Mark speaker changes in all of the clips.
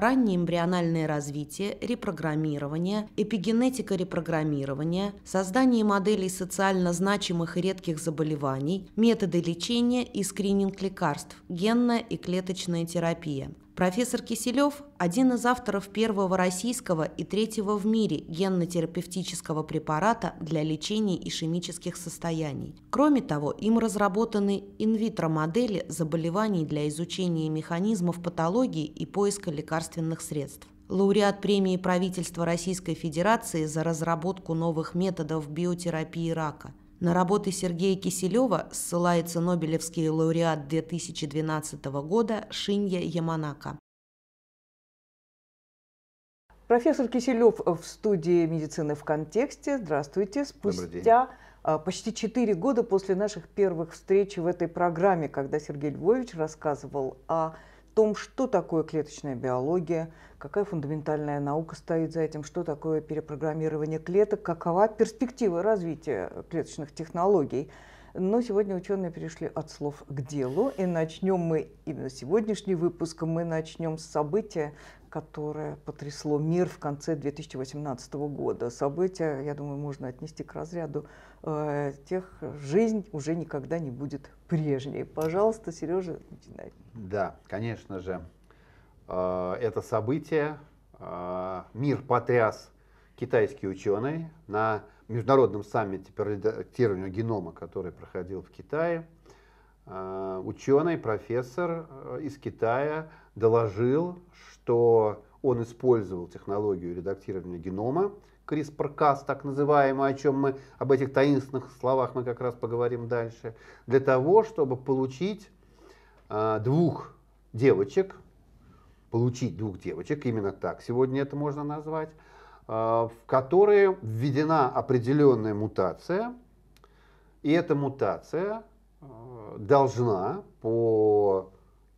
Speaker 1: раннее эмбриональное развитие, репрограммирование, эпигенетика репрограммирования, создание моделей социально значимых и редких заболеваний, методы лечения и скрининг лекарств, генная и клеточная терапия. Профессор Киселев – один из авторов первого российского и третьего в мире генно-терапевтического препарата для лечения ишемических состояний. Кроме того, им разработаны инвитро-модели заболеваний для изучения механизмов патологии и поиска лекарственных средств лауреат премии правительства Российской Федерации за разработку новых методов биотерапии рака, на работы Сергея Киселева ссылается Нобелевский лауреат 2012 года Шинья Яманака. Профессор Киселев в студии медицины в контексте. Здравствуйте. Спустя а, почти четыре года после наших первых встреч в этой программе, когда Сергей Львович рассказывал о том, что такое клеточная биология, какая фундаментальная наука стоит за этим, что такое перепрограммирование клеток, какова перспектива развития клеточных технологий. Но сегодня ученые перешли от слов к делу, и начнем мы именно сегодняшний выпуск, мы начнем с события, которое потрясло мир в конце 2018 года. Событие, я думаю, можно отнести к разряду э, тех, жизнь уже никогда не будет прежней. Пожалуйста, Сережа,
Speaker 2: начинай. Да, конечно же. Э, это событие э, мир потряс китайские ученые на международном саммите по редактированию генома, который проходил в Китае. Э, ученый, профессор из Китая доложил, что он использовал технологию редактирования генома, CRISPR-Cas, так называемый, о чем мы, об этих таинственных словах мы как раз поговорим дальше, для того, чтобы получить двух девочек, получить двух девочек, именно так сегодня это можно назвать, а, в которые введена определенная мутация, и эта мутация а, должна по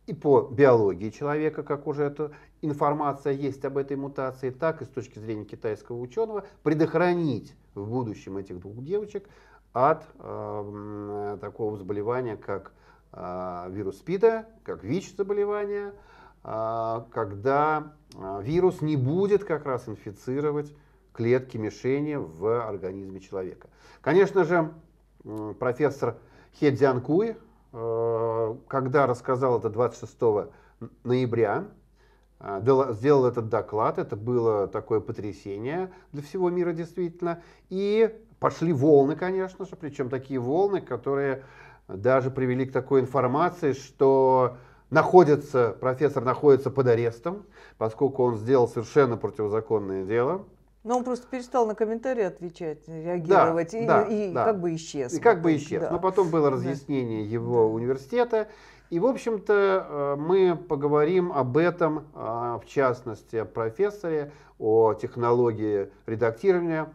Speaker 2: и по биологии человека, как уже эта информация есть об этой мутации, так и с точки зрения китайского ученого, предохранить в будущем этих двух девочек от э, такого заболевания, как э, вирус СПИДа, как ВИЧ-заболевание, а, когда а, вирус не будет как раз инфицировать клетки мишени в организме человека. Конечно же, профессор Хедзян Куй, э, когда рассказал это 26 ноября, а, сделал этот доклад, это было такое потрясение для всего мира действительно, и пошли волны, конечно же, причем такие волны, которые даже привели к такой информации, что находится, профессор находится под арестом, поскольку он сделал совершенно противозаконное дело.
Speaker 1: Но он просто перестал на комментарии отвечать, реагировать да, и, да, и, и да. как бы исчез. И как бы исчез. Да. Но потом было
Speaker 2: разъяснение да. его университета. И, в общем-то, э, мы поговорим об этом, а, в частности, о профессоре, о технологии редактирования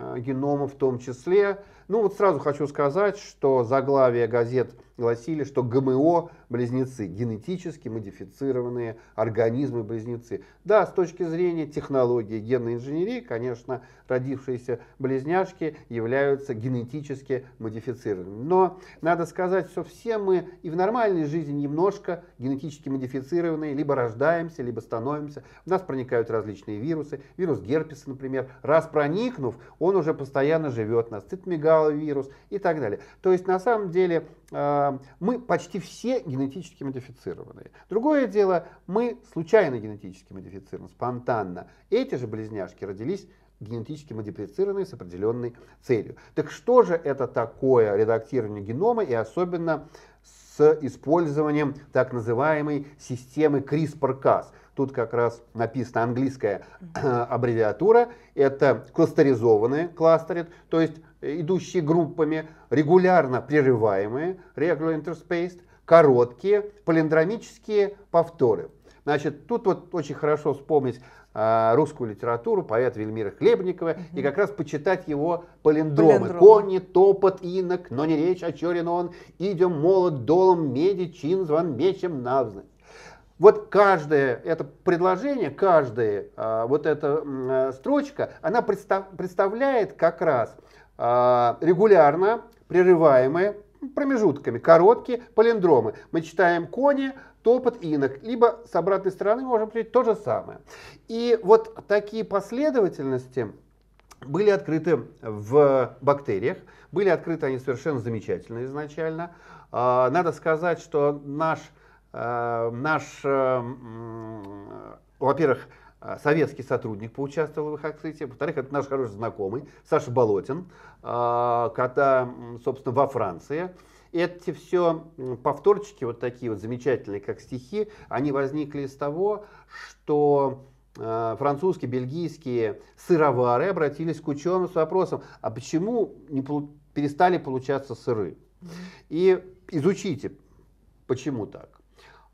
Speaker 2: Э, генома в том числе. Ну вот сразу хочу сказать, что заглавия газет гласили, что ГМО – близнецы, генетически модифицированные организмы-близнецы. Да, с точки зрения технологии генной инженерии, конечно, родившиеся близняшки являются генетически модифицированными. Но надо сказать, что все мы и в нормальной жизни немножко генетически модифицированные, либо рождаемся, либо становимся. В нас проникают различные вирусы. Вирус герпеса, например, раз проникнув, он он уже постоянно живет на цитмегаловирус и так далее. То есть на самом деле э, мы почти все генетически модифицированные. Другое дело, мы случайно генетически модифицированы, спонтанно. Эти же близняшки родились генетически модифицированные с определенной целью. Так что же это такое редактирование генома и особенно с использованием так называемой системы CRISPR-Cas? Тут как раз написана английская аббревиатура. Это кластеризованные кластеры, то есть э, идущие группами, регулярно прерываемые, regular interspaced, короткие, полиндромические повторы. Значит, тут вот очень хорошо вспомнить а, русскую литературу поэта Вельмира Хлебникова угу. и как раз почитать его полиндромы. полиндромы. Кони, топот, инок, но не речь, очерен а он, идем молот, долом, меди, чин, зван мечем, навзнать. Вот каждое это предложение, каждая вот эта э, строчка, она представляет как раз а, регулярно прерываемые промежутками, короткие палиндромы. Мы читаем кони, топот инок, либо с обратной стороны можем прочитать то же самое. И вот такие последовательности были открыты в бактериях, были открыты они совершенно замечательно изначально. А, надо сказать, что наш Э, наш, э, во-первых, советский сотрудник поучаствовал в их акции. Во-вторых, это наш хороший знакомый Саша Болотин, э, когда, собственно, во Франции. Эти все повторчики, вот такие вот замечательные, как стихи, они возникли из того, что французские, бельгийские сыровары обратились к ученым с вопросом, а почему не перестали получаться сыры? И изучите, почему так.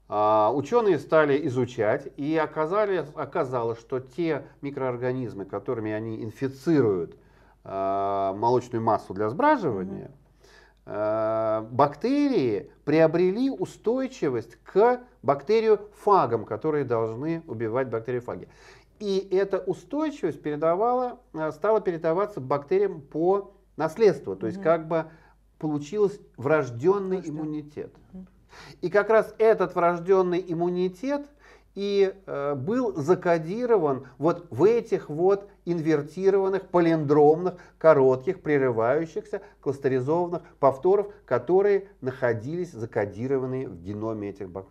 Speaker 2: А, ученые стали изучать и оказали, оказалось, что те микроорганизмы, которыми они инфицируют а, молочную массу для сбраживания, а, бактерии приобрели устойчивость к бактериофагам, которые должны убивать бактериофаги. И эта устойчивость передавала, стала передаваться бактериям по наследству, то есть как бы получился врожденный иммунитет. И как раз этот врожденный иммунитет и э, был закодирован вот в этих вот инвертированных, полиндромных, коротких, прерывающихся, кластеризованных повторов, которые находились закодированные в геноме этих бак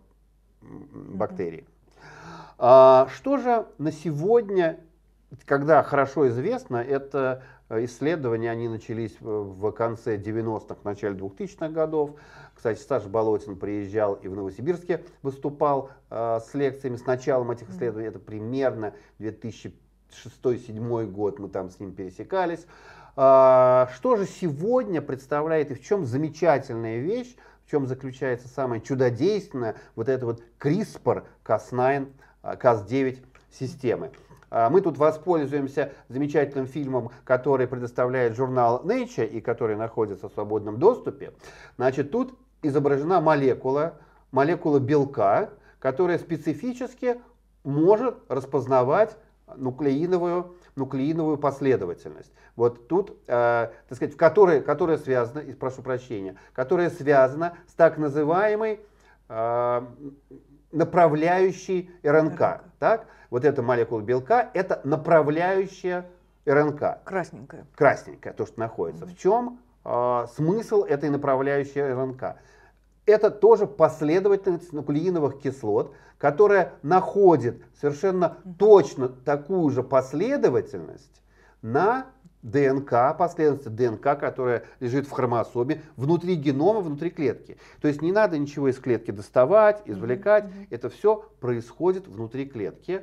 Speaker 2: бактерий. А, что же на сегодня, когда хорошо известно, это Э, исследования, они начались в конце 90-х, начале 2000-х годов. Кстати, Саша Болотин приезжал и в Новосибирске выступал э, с лекциями. С началом этих исследований, это примерно 2006-2007 год, мы там с ним пересекались. Э, что же сегодня представляет и в чем замечательная вещь, в чем заключается самое чудодейственное, вот это вот CRISPR-Cas9, э, Cas9 системы. А, мы тут воспользуемся замечательным фильмом, который предоставляет журнал Nature и который находится в свободном доступе. Значит, тут изображена молекула, молекула белка, которая специфически может распознавать нуклеиновую, нуклеиновую последовательность. Вот тут, э, так сказать, в которая связана, и прошу прощения, которая связана с так называемой э, направляющей РНК. Так? Вот эта молекула белка – это направляющая РНК. Красненькая. Красненькая, то, что находится. Mm -hmm. В чем э, а, смысл этой направляющей РНК? Это тоже последовательность нуклеиновых кислот, которая находит совершенно mm -hmm. точно такую же последовательность на ДНК, последовательность ДНК, которая лежит в хромосоме, внутри генома, внутри клетки. То есть не надо ничего из клетки доставать, извлекать. Mm-hmm. Это все происходит внутри клетки.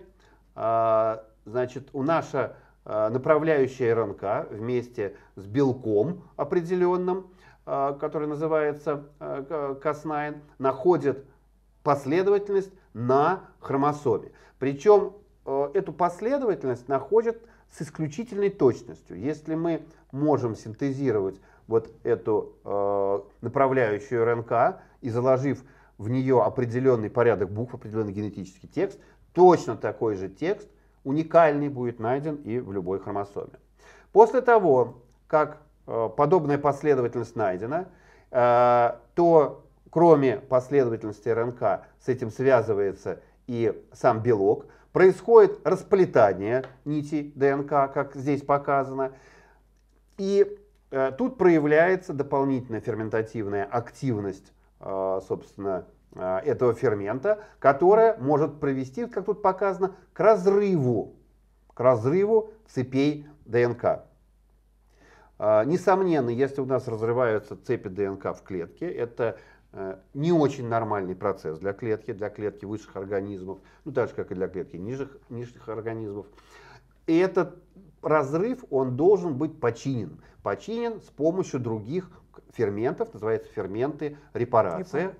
Speaker 2: А, значит, у наша а, направляющая РНК вместе с белком определенным, а, который называется а, Cas9, находит последовательность на хромосоме. Причем э, эту последовательность находит с исключительной точностью. Если мы можем синтезировать вот эту э, направляющую РНК и заложив в нее определенный порядок букв, определенный генетический текст, точно такой же текст, уникальный будет найден и в любой хромосоме. После того, как э, подобная последовательность найдена, э, то кроме последовательности РНК с этим связывается и сам белок – происходит расплетание нити ДНК, как здесь показано, и э, тут проявляется дополнительная ферментативная активность, э, собственно, э, этого фермента, которая может привести, как тут показано, к разрыву, к разрыву цепей ДНК. Э, несомненно, если у нас разрываются цепи ДНК в клетке, это Э, не очень нормальный процесс для клетки, для клетки высших организмов, ну так же, как и для клетки нижних, нижних организмов. И этот разрыв, он должен быть починен. Починен с помощью других ферментов, называется ферменты репарация.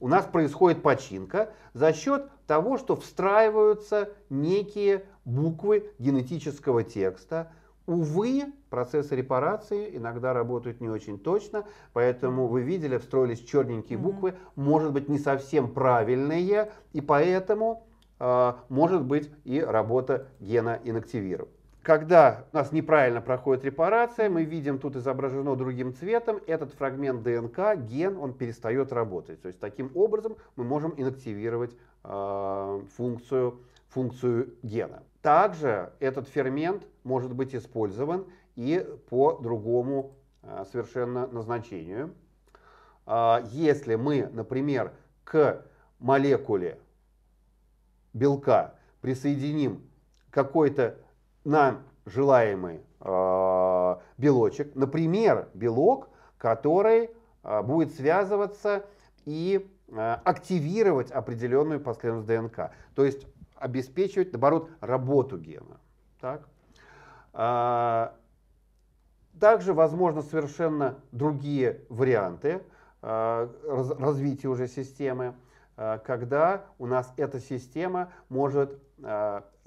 Speaker 2: У нас происходит починка за счет того, что встраиваются некие буквы генетического текста, Увы, процессы репарации иногда работают не очень точно, поэтому вы видели, встроились черненькие буквы, может быть, не совсем правильные, и поэтому э, может быть и работа гена инактивирована. Когда у нас неправильно проходит репарация, мы видим, тут изображено другим цветом, этот фрагмент ДНК, ген, он перестает работать. То есть таким образом мы можем инактивировать э, функцию, функцию гена. Также этот фермент может быть использован и по другому э, совершенно назначению. А, если мы, например, к молекуле белка присоединим какой-то нам желаемый э, белочек, например, белок, который э, будет связываться и активировать определенную последовательность ДНК, то есть обеспечивать, наоборот, работу гена. Так? А, также возможно совершенно другие варианты а, развития уже системы, а, когда у нас эта система может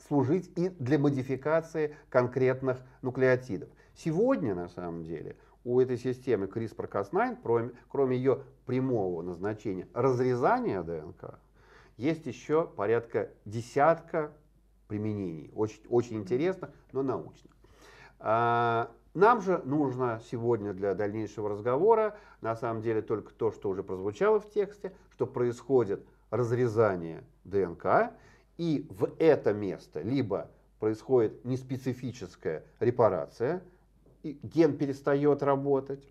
Speaker 2: служить и для модификации конкретных нуклеотидов. Сегодня, на самом деле, у этой системы CRISPR-Cas9, кроме, кроме ее прямого назначения разрезания ДНК, есть еще порядка десятка применений, очень, очень интересных, но научных. А, нам же нужно сегодня для дальнейшего разговора, на самом деле, только то, что уже прозвучало в тексте, что происходит разрезание ДНК, и в это место либо происходит неспецифическая репарация, и ген перестает работать,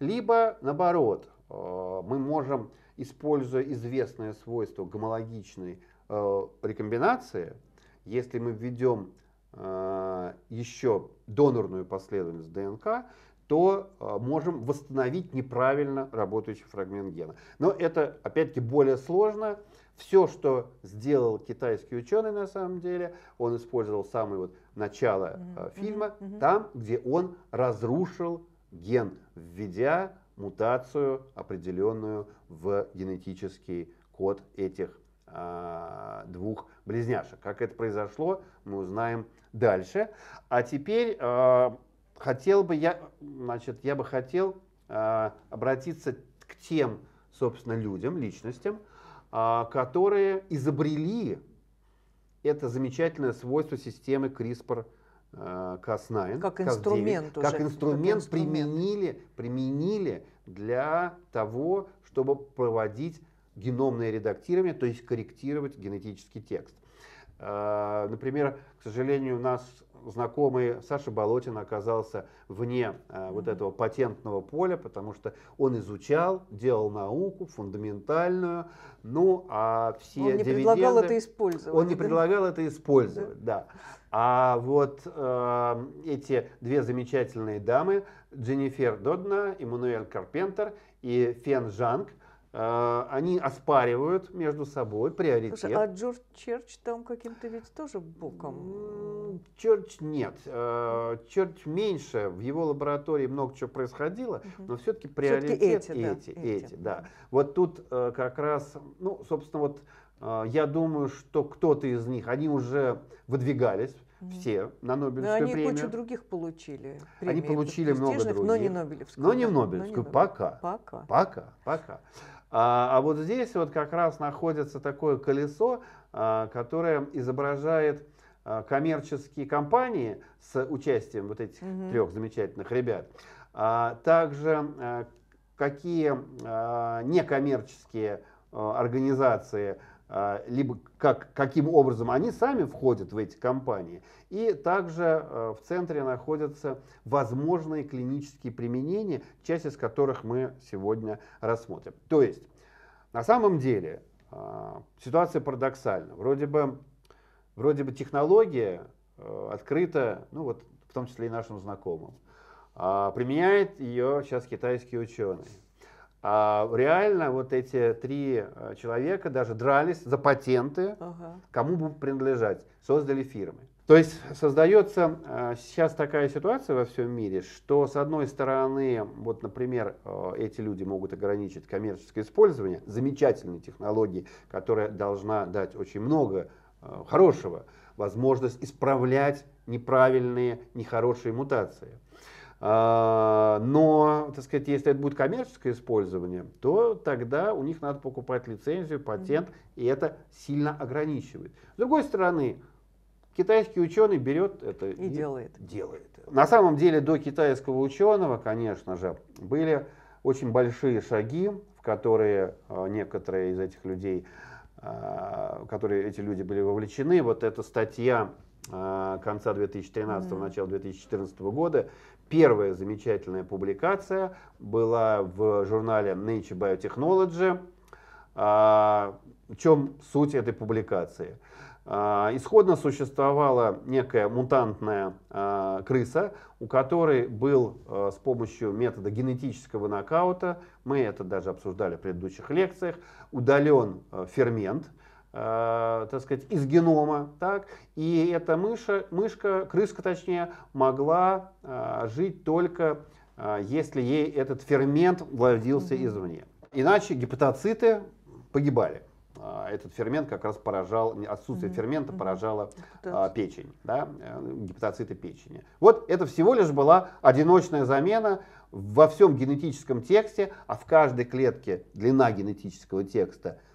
Speaker 2: либо наоборот, э, мы можем, используя известное свойство гомологичной э, рекомбинации, если мы введем Э, еще донорную последовательность ДНК, то э, можем восстановить неправильно работающий фрагмент гена. Но это, опять-таки, более сложно. Все, что сделал китайский ученый на самом деле, он использовал самое вот начало mm-hmm. фильма, mm-hmm. там, где он разрушил ген, введя мутацию определенную в генетический код этих а, двух близняшек. Как это произошло, мы узнаем дальше. А теперь э, хотел бы я, значит, я бы хотел э, обратиться к тем, собственно, людям, личностям, э, которые изобрели это замечательное свойство системы CRISPR. Cas9, как инструмент, уже, как инструмент, как инструмент применили, применили для того, чтобы проводить геномное редактирование, то есть корректировать генетический текст. А, например, к сожалению, у нас знакомый Саша Болотин оказался вне а, вот этого патентного поля, потому что он изучал, делал науку фундаментальную, ну а все Он не дивиденды, предлагал это использовать. Он не предлагал это использовать, да. да. А вот э, эти две замечательные дамы, Дженнифер Додна, Эммануэль Карпентер и Фен Жанг, а, они оспаривают между собой приоритет. Слушай, а Джордж Черч там каким-то ведь тоже боком? Черч нет. А, Черч меньше. В его лаборатории много чего происходило, угу. но все-таки приоритет все эти, эти, да, эти, эти, да. Вот тут э, как раз, ну, собственно, вот э, я думаю, что кто-то из них, они уже выдвигались все на ну, Нобелевскую но они премию. Они кучу
Speaker 1: других получили. Премии, они получили много других. Но не Нобелевскую. Но не в Нобелевскую. Но не Нобелевскую. Пока. Пока.
Speaker 2: Пока. Пока. А, а вот здесь вот как раз находится такое колесо, а, которое изображает а, коммерческие компании с участием вот этих угу. трех замечательных ребят. А, также а, какие некоммерческие организации а, либо как, каким образом они сами входят в эти компании. И также э, в центре находятся возможные клинические применения, часть из которых мы сегодня рассмотрим. То есть, на самом деле, а, ситуация парадоксальна. Вроде бы, вроде бы технология э, открыта, ну вот, в том числе и нашим знакомым, а, применяет ее сейчас китайские ученые. А реально вот эти три э, человека даже дрались за патенты, ага. кому будут принадлежать, создали фирмы. То есть создается э, сейчас такая ситуация во всем мире, что с одной стороны, вот, например, э, эти люди могут ограничить коммерческое использование замечательной технологии, которая должна дать очень много хорошего, возможность исправлять неправильные, нехорошие мутации. А, но, так сказать, если это будет коммерческое использование, то тогда у них надо покупать лицензию, патент, и это сильно ограничивает. С другой стороны, китайский ученый берет это и, и делает. делает. На самом деле до китайского ученого, конечно же, были очень большие шаги, в которые а, некоторые из этих людей, а, которые эти люди были вовлечены. Вот эта статья конца 2013 mm-hmm. начала 2014 года, Первая замечательная публикация была в журнале Nature Biotechnology. А, в чем суть этой публикации? А, исходно существовала некая мутантная а, крыса, у которой был с помощью метода генетического нокаута, мы это даже обсуждали в предыдущих лекциях, удален фермент, э, так сказать, из генома. Так? И эта мыша, мышка, крыска точнее, могла э, жить только э, если ей этот фермент вводился угу. извне. Иначе гепатоциты погибали э, этот фермент как раз поражал, отсутствие mm-hmm. фермента поражало mm-hmm. печень, да, э, гепатоциты печени. Вот это всего лишь была одиночная замена во всем генетическом тексте, а в каждой клетке длина генетического текста –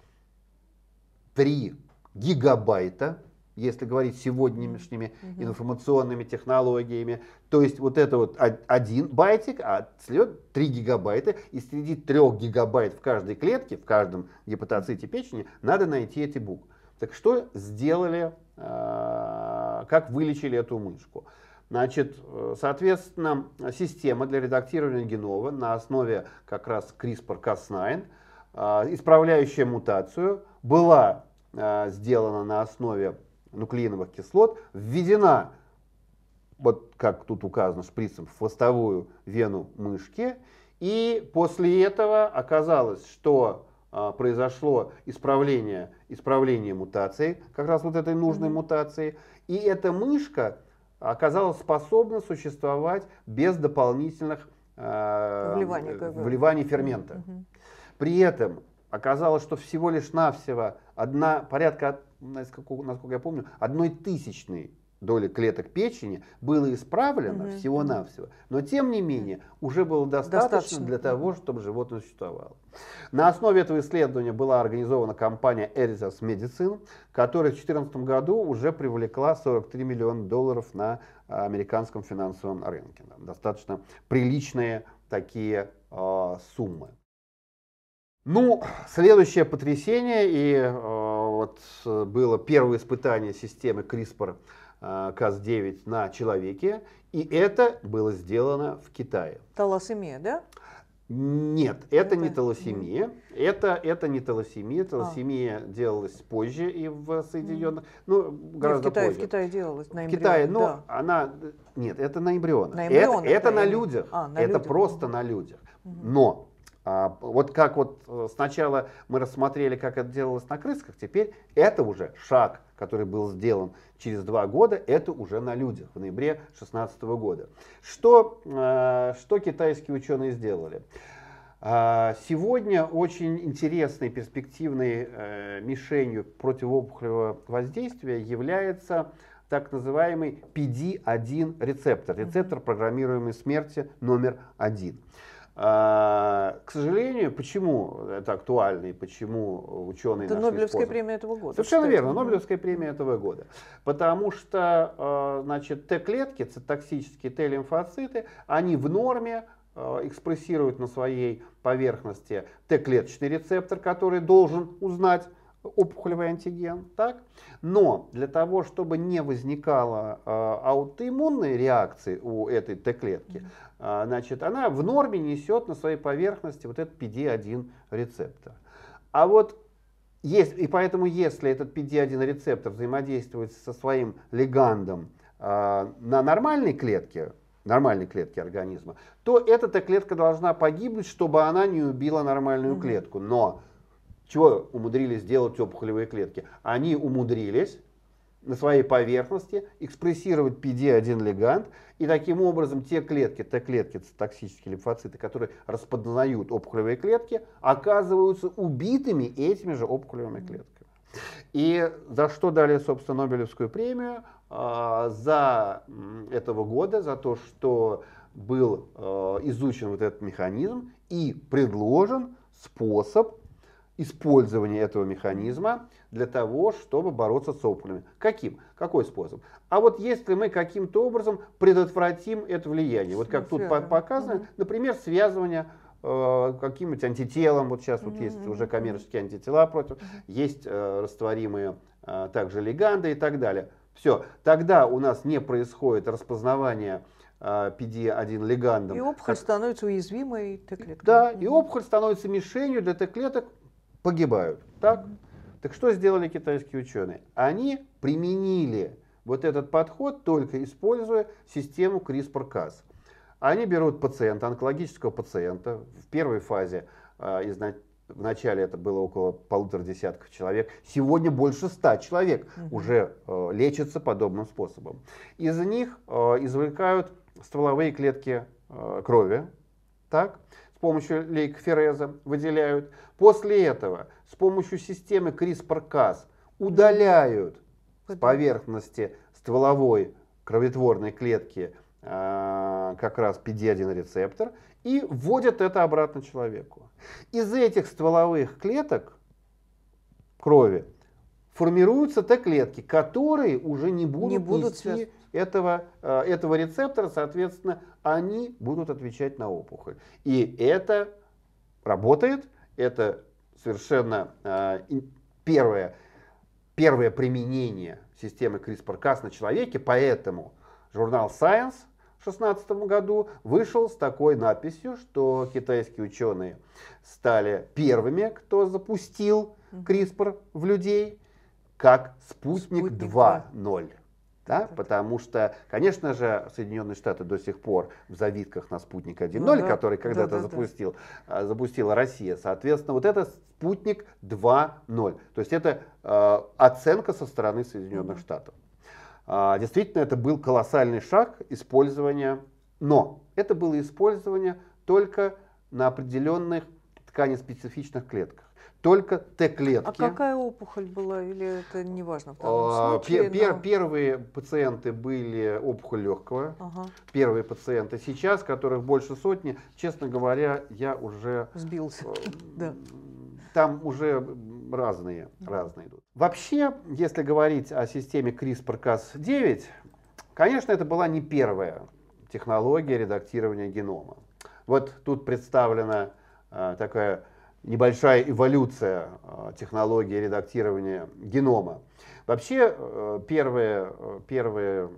Speaker 2: 3 гигабайта, если говорить сегодняшними mm-hmm. информационными технологиями. То есть вот это вот один байтик, а следует 3 гигабайта. И среди 3 гигабайт в каждой клетке, в каждом гепатоците печени, надо найти эти буквы. Так что сделали, а, как вылечили эту мышку? Значит, соответственно, система для редактирования генома на основе как раз CRISPR-Cas9, а, исправляющая мутацию, была Э, сделана на основе нуклеиновых кислот, введена, вот как тут указано шприцем, в хвостовую вену мышки. И после этого оказалось, что э, произошло исправление, исправление мутации, как раз вот этой нужной mm -hmm. мутации. И эта мышка оказалась способна существовать без дополнительных э, вливаний фермента. Mm -hmm. При этом оказалось, что всего лишь навсего одна, порядка, насколько, я помню, одной тысячной доли клеток печени было исправлено угу. всего-навсего. Но тем не менее уже было достаточно, достаточно для того, чтобы животное существовало. На основе этого исследования была организована компания Eritas Medicine, которая в 2014 году уже привлекла 43 миллиона долларов на а, американском финансовом рынке. Достаточно приличные такие э, суммы. Ну, следующее потрясение, и э, вот э, было первое испытание системы CRISPR-Cas9 э, на человеке, и это было сделано в Китае. Талосемия, да? Нет, это, это не талосемия. Mm. Это, это не талосемия. Талосемия а. делалась позже и в Соединенных. Mm. Ну, гораздо нет, в Китае, позже. В
Speaker 1: Китае делалась на эмбрионах. В Китае, но да.
Speaker 2: она... Нет, это на эмбрионах. На эмбрионах это, это на людях. А, на это людях. просто на людях. Mm. Но а, вот как вот э, сначала мы рассмотрели, как это делалось на крысках, теперь это уже шаг, который был сделан через два года, это уже на людях в ноябре 2016 года. Что, а, что китайские ученые сделали? А, сегодня очень интересной перспективной э, мишенью противоопухолевого воздействия является так называемый PD-1 рецептор, рецептор программируемой смерти номер один. А, к сожалению, почему это актуально и почему ученые... Это Нобелевская способ? премия
Speaker 1: этого года. Совершенно верно, Нобелевская
Speaker 2: премия этого года. Потому что а, значит, Т-клетки, токсические Т-лимфоциты, они в норме а, экспрессируют на своей поверхности Т-клеточный рецептор, который должен узнать опухолевый антиген, так? Но для того, чтобы не возникало а, аутоиммунной реакции у этой Т-клетки, а, значит, она в норме несет на своей поверхности вот этот PD-1 рецептор. А вот есть, и поэтому, если этот PD-1 рецептор взаимодействует со своим легандом а, на нормальной клетке, нормальной клетке организма, то эта т клетка должна погибнуть, чтобы она не убила нормальную клетку. Но чего умудрились сделать опухолевые клетки? Они умудрились на своей поверхности экспрессировать PD-1 легант, и таким образом те клетки, Т-клетки, токсические лимфоциты, которые распознают опухолевые клетки, оказываются убитыми этими же опухолевыми клетками. И за что дали, собственно, Нобелевскую премию? А, за этого года, за то, что был э, изучен вот этот механизм и предложен способ использование этого механизма для того, чтобы бороться с опухолями. Каким? Какой способ? А вот если мы каким-то образом предотвратим это влияние, вот как тут показано, например, связывание э, каким-нибудь антителом, вот сейчас вот есть уже коммерческие антитела против, есть э, растворимые э, также леганды и так далее. Все, тогда у нас не происходит распознавание PD-1 э, легандом. И опухоль как... становится уязвимой Т-клетками. Да, и опухоль становится мишенью для Т-клеток, погибают. Так? Так что сделали китайские ученые? Они применили вот этот подход, только используя систему CRISPR-Cas. Они берут пациента, онкологического пациента, в первой фазе, а, в начале это было около полутора десятков человек, сегодня больше ста человек уже э, лечатся подобным способом. Из них э, извлекают стволовые клетки э, крови, так, с помощью лейкофереза выделяют. После этого с помощью системы CRISPR-Cas удаляют с поверхности стволовой кровотворной клетки э, как раз PD-1 рецептор и вводят это обратно человеку. Из этих стволовых клеток крови формируются Т-клетки, которые уже не будут, не будут нести этого, э, этого рецептора, соответственно, они будут отвечать на опухоль. И это работает, это совершенно э, первое, первое применение системы CRISPR-Cas на человеке, поэтому журнал Science в 2016 году вышел с такой надписью, что китайские ученые стали первыми, кто запустил CRISPR в людей как спутник, спутник 2.0. Да, потому что, конечно же, Соединенные Штаты до сих пор в завитках на спутник 1.0, ну, да. который когда-то да, запустил, да. Э, запустила Россия. Соответственно, вот это спутник 2.0. То есть это э, оценка со стороны Соединенных mm-hmm. Штатов. А, действительно, это был колоссальный шаг использования, но это было использование только на определенных тканеспецифичных клетках только Т-клетки. А какая
Speaker 1: опухоль была или это не важно а, случае? Пер, но...
Speaker 2: Первые пациенты были опухоль легкого, ага. первые пациенты. Сейчас, которых больше сотни, честно говоря, я уже... Сбился, э, да. Там уже разные, разные идут. Вообще, если говорить о системе CRISPR-Cas9, конечно, это была не первая технология редактирования генома. Вот тут представлена э, такая небольшая эволюция э, технологии редактирования генома. Вообще э, первая э, первая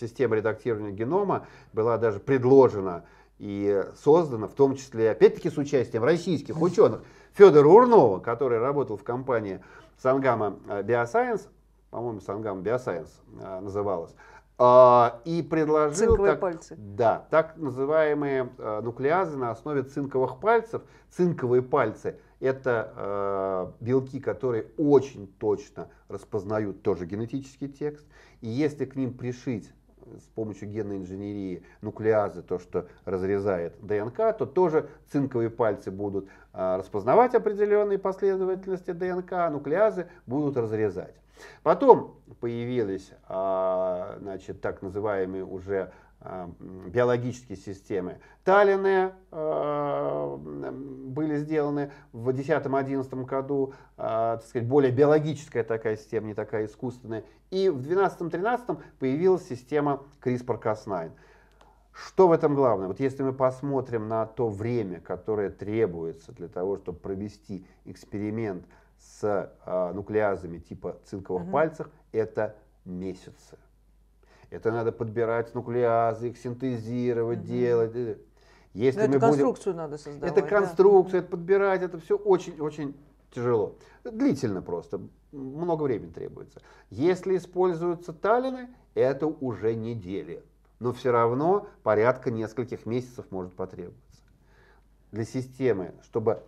Speaker 2: система редактирования генома была даже предложена и создана, в том числе, опять-таки, с участием российских ученых. Федор Урнова, который работал в компании Сангама Биосайенс, по-моему, Сангам Биосайенс называлась, а, и предложил Цинковые так, пальцы. Да, так называемые э, нуклеазы на основе цинковых пальцев. Цинковые пальцы – это э, белки, которые очень точно распознают тоже генетический текст. И если к ним пришить с помощью генной инженерии нуклеазы, то, что разрезает ДНК, то тоже цинковые пальцы будут э, распознавать определенные последовательности ДНК, а нуклеазы будут разрезать. Потом появились а, значит, так называемые уже а, биологические системы. Таллины э, а, были сделаны в 10-11 году, э, так сказать, более биологическая такая система, не такая искусственная. И в 12-13 появилась система CRISPR-Cas9. Что в этом главное? Вот если мы посмотрим на то время, которое требуется для того, чтобы провести эксперимент – с а, нуклеазами типа цинковых угу. пальцев, это месяцы. Это надо подбирать нуклеазы, их синтезировать, угу. делать. Э, если Но мы эту конструкцию надо создавать. Это конструкция, да. это подбирать, это все очень-очень тяжело. Длительно просто, много времени требуется. Если используются талины, это уже недели. Но все равно порядка нескольких месяцев может потребоваться. Для системы, чтобы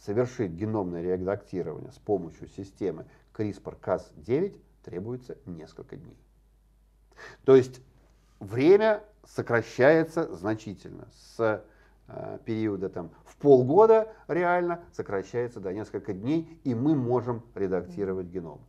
Speaker 2: совершить геномное редактирование с помощью системы CRISPR-Cas9 требуется несколько дней. То есть время сокращается значительно. С э, периода там, в полгода реально сокращается до нескольких дней, и мы можем редактировать геном.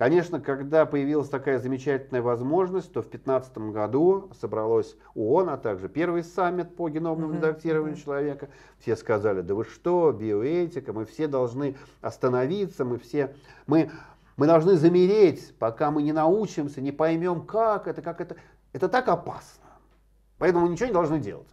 Speaker 2: Конечно, когда появилась такая замечательная возможность, то в 2015 году собралось ООН, а также первый саммит по геномному редактированию mm человека. Все сказали, да вы что, биоэтика, мы все должны остановиться, мы все... Мы, мы должны замереть, пока мы не научимся, не поймем, как это, как это. Это так опасно. Поэтому мы ничего не должны делать.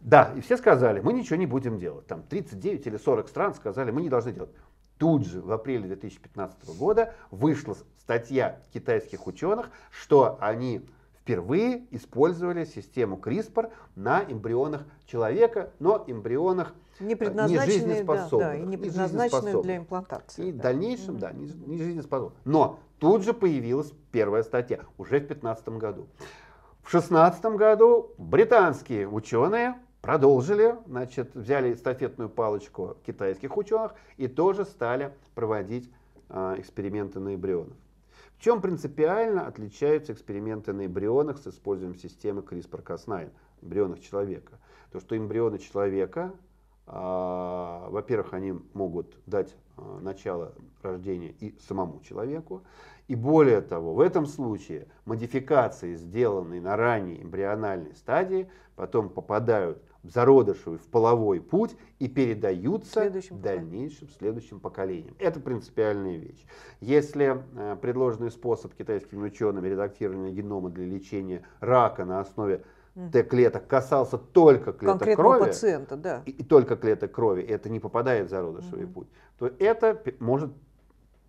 Speaker 2: Да, и все сказали, мы ничего не будем делать. Там 39 или 40 стран сказали, мы не должны делать. Тут же, в апреле 2015 года, вышла статья китайских ученых, что они впервые использовали систему CRISPR на эмбрионах человека, но эмбрионах э, не предназначенные, да, да, и не предназначенные для имплантации. И да. в дальнейшем, mm-hmm. да, не, не жизнеспособных. Но тут же появилась первая статья, уже в 2015 году. В 2016 году британские ученые Продолжили, значит, взяли эстафетную палочку китайских ученых и тоже стали проводить а, эксперименты на эмбрионах. В чем принципиально отличаются эксперименты на эмбрионах с использованием системы CRISPR-Cas9, эмбрионах человека? То, что эмбрионы человека, а, во-первых, они могут дать а, начало рождения и самому человеку, и более того, в этом случае модификации, сделанные на ранней эмбриональной стадии, потом попадают в зародышевый, в половой путь и передаются следующим дальнейшим следующим поколениям. Это принципиальная вещь. Если э, предложенный способ китайскими учеными редактирования генома для лечения рака на основе Т-клеток касался только клеток Конкретного крови, пациента, да. и, и только клеток крови, и это не попадает в зародышевый угу. путь, то это может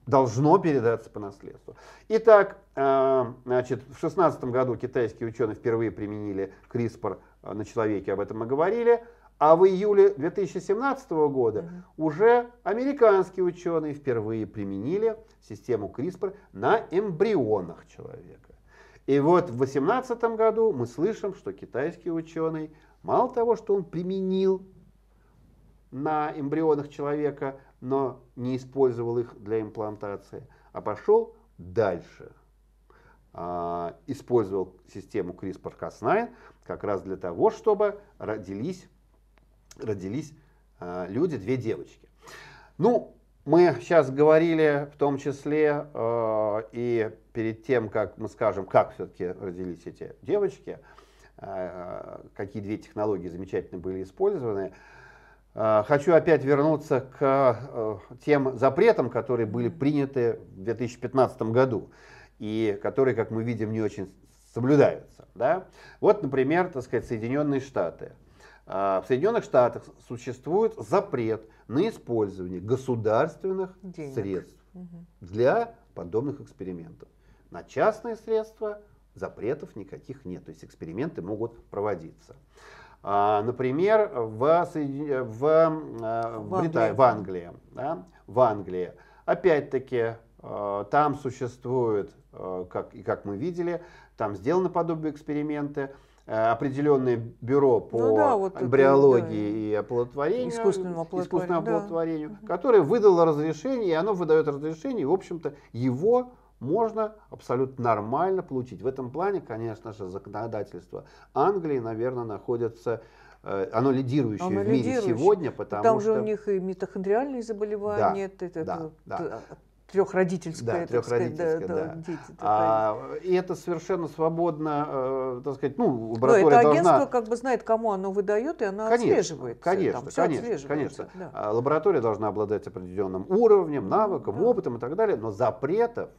Speaker 2: должно передаться по наследству. Итак, э, значит, в 2016 году китайские ученые впервые применили CRISPR Э, на человеке, об этом мы говорили. А в июле 2017 года угу. уже американские ученые впервые применили систему CRISPR на эмбрионах человека. И вот в 2018 году мы слышим, что китайский ученый, мало того, что он применил на эмбрионах человека, но не использовал их для имплантации, а пошел дальше. А, использовал систему CRISPR-Cas9 как раз для того, чтобы родились, родились а, люди, две девочки. Ну, мы сейчас говорили в том числе э, и перед тем, как мы скажем, как все-таки родились эти девочки, э, какие две технологии замечательно были использованы. хочу опять вернуться к тем запретам, которые были приняты в 2015 году и которые, как мы видим, не очень соблюдаются. Да? Вот, например, так сказать, Соединенные Штаты. А, в Соединенных Штатах существует запрет на использование государственных Денег. средств для подобных экспериментов. На частные средства запретов никаких нет, то есть эксперименты могут проводиться. А, например, в, а, в, в Британии, в Англии, да, в Англии, опять-таки, там существует, как, и как мы видели, там сделаны подобные эксперименты, э, определенное бюро по ну, да, вот эмбриологии это, да. и оплодотворению, искусственному оплодотворению, искусственному оплодотворению да. которое выдало разрешение, и оно выдает разрешение, и, в общем-то, его можно абсолютно нормально получить. В этом плане, конечно же, законодательство Англии, наверное, находится э, оно лидирующее оно в мире лидирующее. сегодня, потому Там что... Там же у
Speaker 1: них и митохондриальные заболевания, да, это, да, это, да. Э, трехродительская, да, трехродительская, сказать, да, да. Дети,
Speaker 2: а, и это совершенно свободно, э, так сказать, ну, ну лаборатория Но это должна... агентство
Speaker 1: как бы знает, кому оно выдает, и оно конечно, отслеживает. Конечно, там, конечно,
Speaker 2: конечно. Да. А, лаборатория должна обладать определенным уровнем, ну, навыком, да. опытом и так далее, но запретов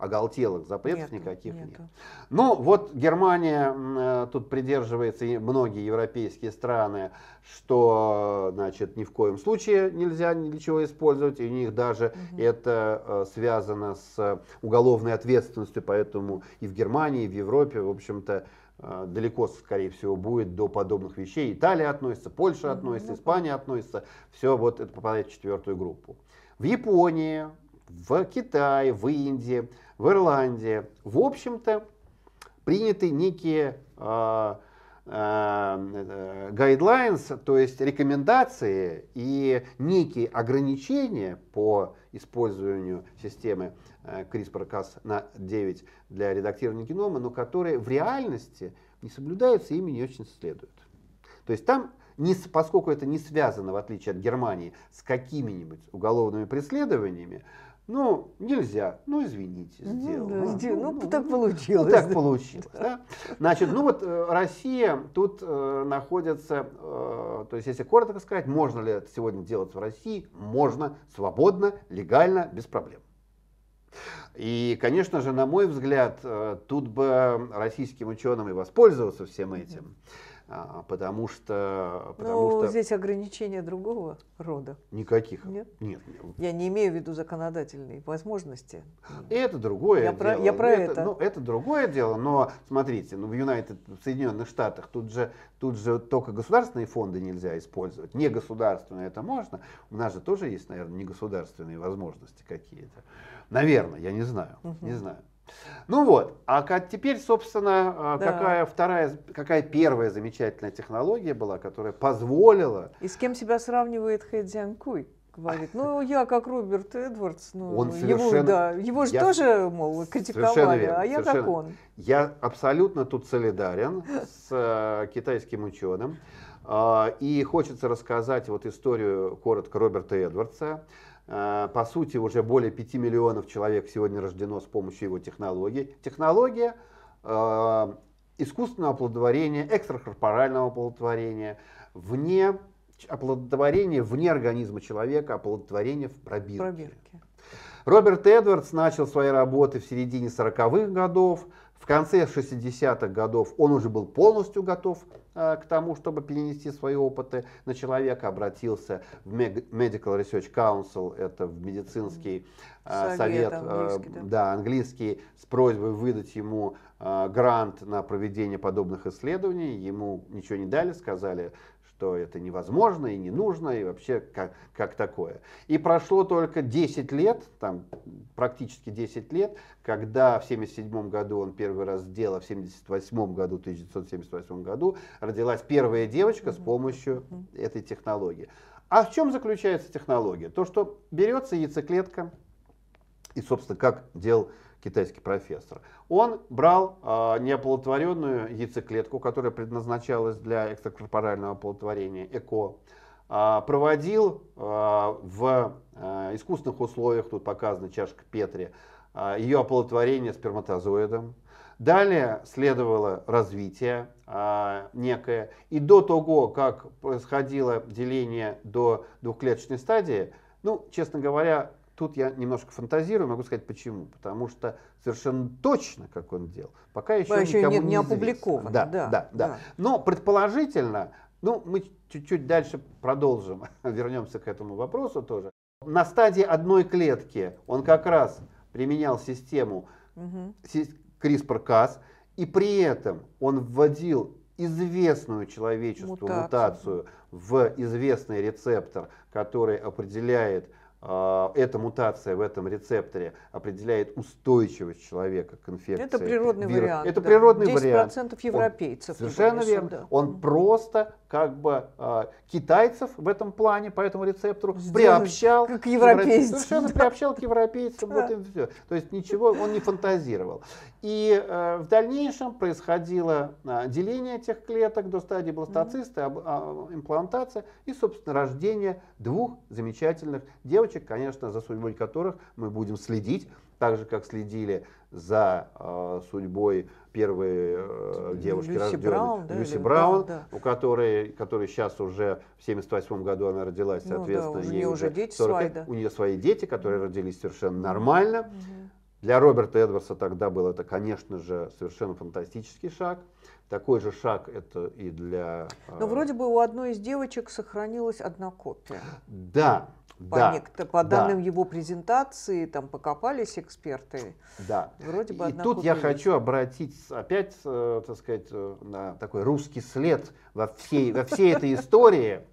Speaker 2: оголтелых запретов нет, никаких нету. нет. Ну вот Германия э, тут придерживается и многие европейские страны, что значит ни в коем случае нельзя ничего использовать, и у них даже угу. это э, связано с уголовной ответственностью, поэтому и в Германии, и в Европе, в общем-то, э, далеко, скорее всего, будет до подобных вещей. Италия относится, Польша относится, ну Испания относится. Все вот это попадает в четвертую группу. В Японии в Китае, в Индии, в Ирландии. В общем-то, приняты некие guidelines, а, а, э, то есть рекомендации и некие ограничения по использованию системы э, CRISPR-Cas9 для редактирования генома, но которые в реальности не соблюдаются и ими не очень следуют. То есть там, не, поскольку это не связано, в отличие от Германии, с какими-нибудь уголовными преследованиями, ну, нельзя. Ну, извините, ну
Speaker 1: сделал. Ну, ну, ну, ну так ну, получилось. Ну, так да.
Speaker 2: получилось. Да? Значит, ну вот э, Россия тут э, находится, э, то есть если коротко сказать, можно ли это сегодня делать в России? Можно, свободно, легально, без проблем. И, конечно же, на мой взгляд, э, тут бы российским ученым и воспользоваться всем этим. Mm-hmm. А, потому что... Потому Но ну, что...
Speaker 1: здесь ограничения другого рода. Никаких. Нет? Нет. нет. Я не имею в виду законодательные возможности.
Speaker 2: Это другое я дело. Про, я про это. Ну, это. Ну, это другое дело, но смотрите, ну, в Юнайтед, в Соединенных Штатах тут же, тут же только государственные фонды нельзя использовать. Не государственные это можно. У нас же тоже есть, наверное, негосударственные возможности какие-то. Наверное, я не знаю. Угу. Не знаю. Ну вот, а теперь, собственно, а, да. какая вторая, какая первая замечательная технология была, которая позволила... И с кем себя
Speaker 1: сравнивает Хэ Дзян Куй?
Speaker 2: Говорит, ну я как Роберт Эдвардс, ну, он его, да, его же я, тоже,
Speaker 1: мол, критиковали, верно, а я совершенно. как он.
Speaker 2: Я абсолютно тут солидарен с э, китайским ученым. А, и хочется рассказать вот историю коротко Роберта Эдвардса. Э, по сути, уже более 5 миллионов человек сегодня рождено с помощью его технологий. Технология э, искусственного оплодотворения, экстракорпорального оплодотворения, вне оплодотворения вне организма человека, оплодотворение в пробирке. пробирке. Роберт Эдвардс начал свои работы в середине 40-х годов. В конце 60-х годов он уже был полностью готов Э, к тому, чтобы перенести свои опыты на человека, обратился в Medical Research Council, это в медицинский э, совет, совет э, английский, да. Да, английский, с просьбой выдать ему грант на проведение подобных исследований. Ему ничего не дали, сказали, что это невозможно и не нужно, и вообще как, как такое. И прошло только 10 лет, там практически 10 лет, когда в 1977 году он первый раз сделал, в 1978 году, 1978 году родилась первая девочка с помощью этой технологии. А в чем заключается технология? То, что берется яйцеклетка, и, собственно, как делал китайский профессор, он брал э, неоплодотворенную яйцеклетку, которая предназначалась для экстракорпорального оплодотворения, ЭКО, э, проводил э, в э, искусственных условиях, тут показана чашка Петри, э, ее оплодотворение сперматозоидом, Далее следовало развитие а, некое. И до того, как происходило деление до двухклеточной стадии, ну, честно говоря, Тут я немножко фантазирую, могу сказать почему. Потому что совершенно точно, как он делал, пока еще никому еще не, не опубликовано. Да, да, да, да. Но предположительно, ну, мы чуть-чуть дальше продолжим, вернемся к этому вопросу тоже. На стадии одной клетки он как раз применял систему CRISPR-Cas, и при этом он вводил известную человечеству мутацию. мутацию в известный рецептор, который определяет а, эта мутация в этом рецепторе определяет устойчивость человека к инфекции. Это природный вирус. вариант. Это да. природный 10% вариант. 10% европейцев. Он, совершенно верно. Да. Он mm-hmm. просто как бы э, китайцев в этом плане по этому рецептору Сделали, приобщал как к европейцам. Совершенно да. приобщал к европейцам. Да. Вот и все. То есть ничего он не фантазировал. И э, в дальнейшем происходило а, деление этих клеток до стадии бластоциста, mm-hmm. имплантация и, собственно, рождение двух замечательных девочек, конечно, за судьбой которых мы будем следить, так же, как следили за э, судьбой первой э, типа девушки Люси рожденной, Браун, да, Люси или... Браун, да, у которой, которой сейчас уже в 78 году она родилась, ну, соответственно, да, у нее уже дети 40, свои, да. у нее свои дети, которые родились совершенно нормально. Угу. Для Роберта Эдварса тогда был это, конечно же, совершенно фантастический шаг. Такой же шаг это и для... А, Но ну, вроде
Speaker 1: бы у одной из девочек сохранилась одна копия.
Speaker 2: Да, по, да, некто, по да. данным
Speaker 1: его презентации, там покопались эксперты.
Speaker 2: Да. Вроде бы и тут купили. я хочу обратить опять, э, так сказать, э, на такой русский след во всей, во всей этой истории.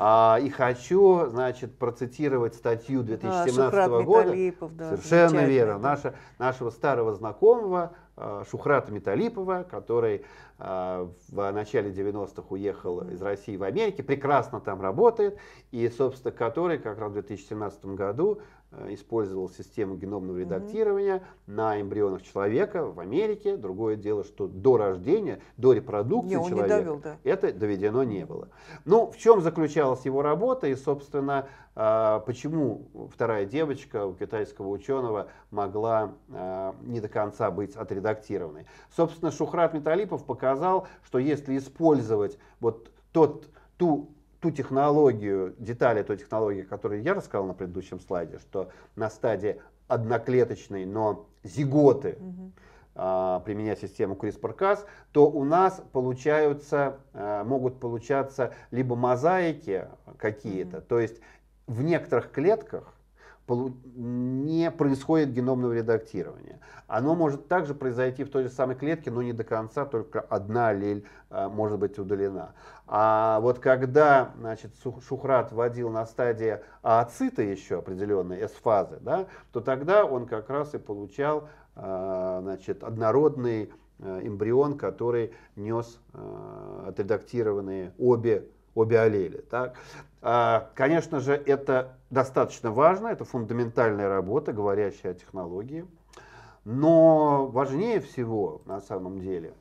Speaker 2: А, и хочу, значит, процитировать статью 2017 а, года. Талипов, да, Совершенно верно. Наша, нашего старого знакомого Э, Шухрата Металипова, который э, в начале 90-х уехал из России в Америке, прекрасно там работает, и, собственно, который как раз в 2017 году Э, использовал систему геномного редактирования Mm -hmm. на эмбрионах человека в Америке. Другое дело, что до рождения, до репродукции не, он человека не довел, да. это доведено не было. Ну, в чем заключалась его работа и, собственно, э, почему вторая девочка у китайского ученого могла э, не до конца быть отредактированной? Собственно, Шухрат Металипов показал, что если использовать вот тот ту ту технологию, детали той технологии, которую я рассказал на предыдущем слайде, что на стадии одноклеточной, но зиготы угу. а, применяя систему CRISPR-Cas, то у нас получаются, а, могут получаться либо мозаики какие-то, угу. то есть в некоторых клетках не происходит геномного редактирования. Оно может также произойти в той же самой клетке, но не до конца, только одна аллель э, может быть удалена. А вот когда значит, Шухрат вводил на стадии ацита еще определенной S-фазы, да, то тогда он как раз и получал э, значит, однородный э, эмбрион, который нес а, отредактированные обе обе аллели. Так? А, конечно же, это достаточно важно, это фундаментальная работа, говорящая о технологии. Но важнее всего, на самом деле,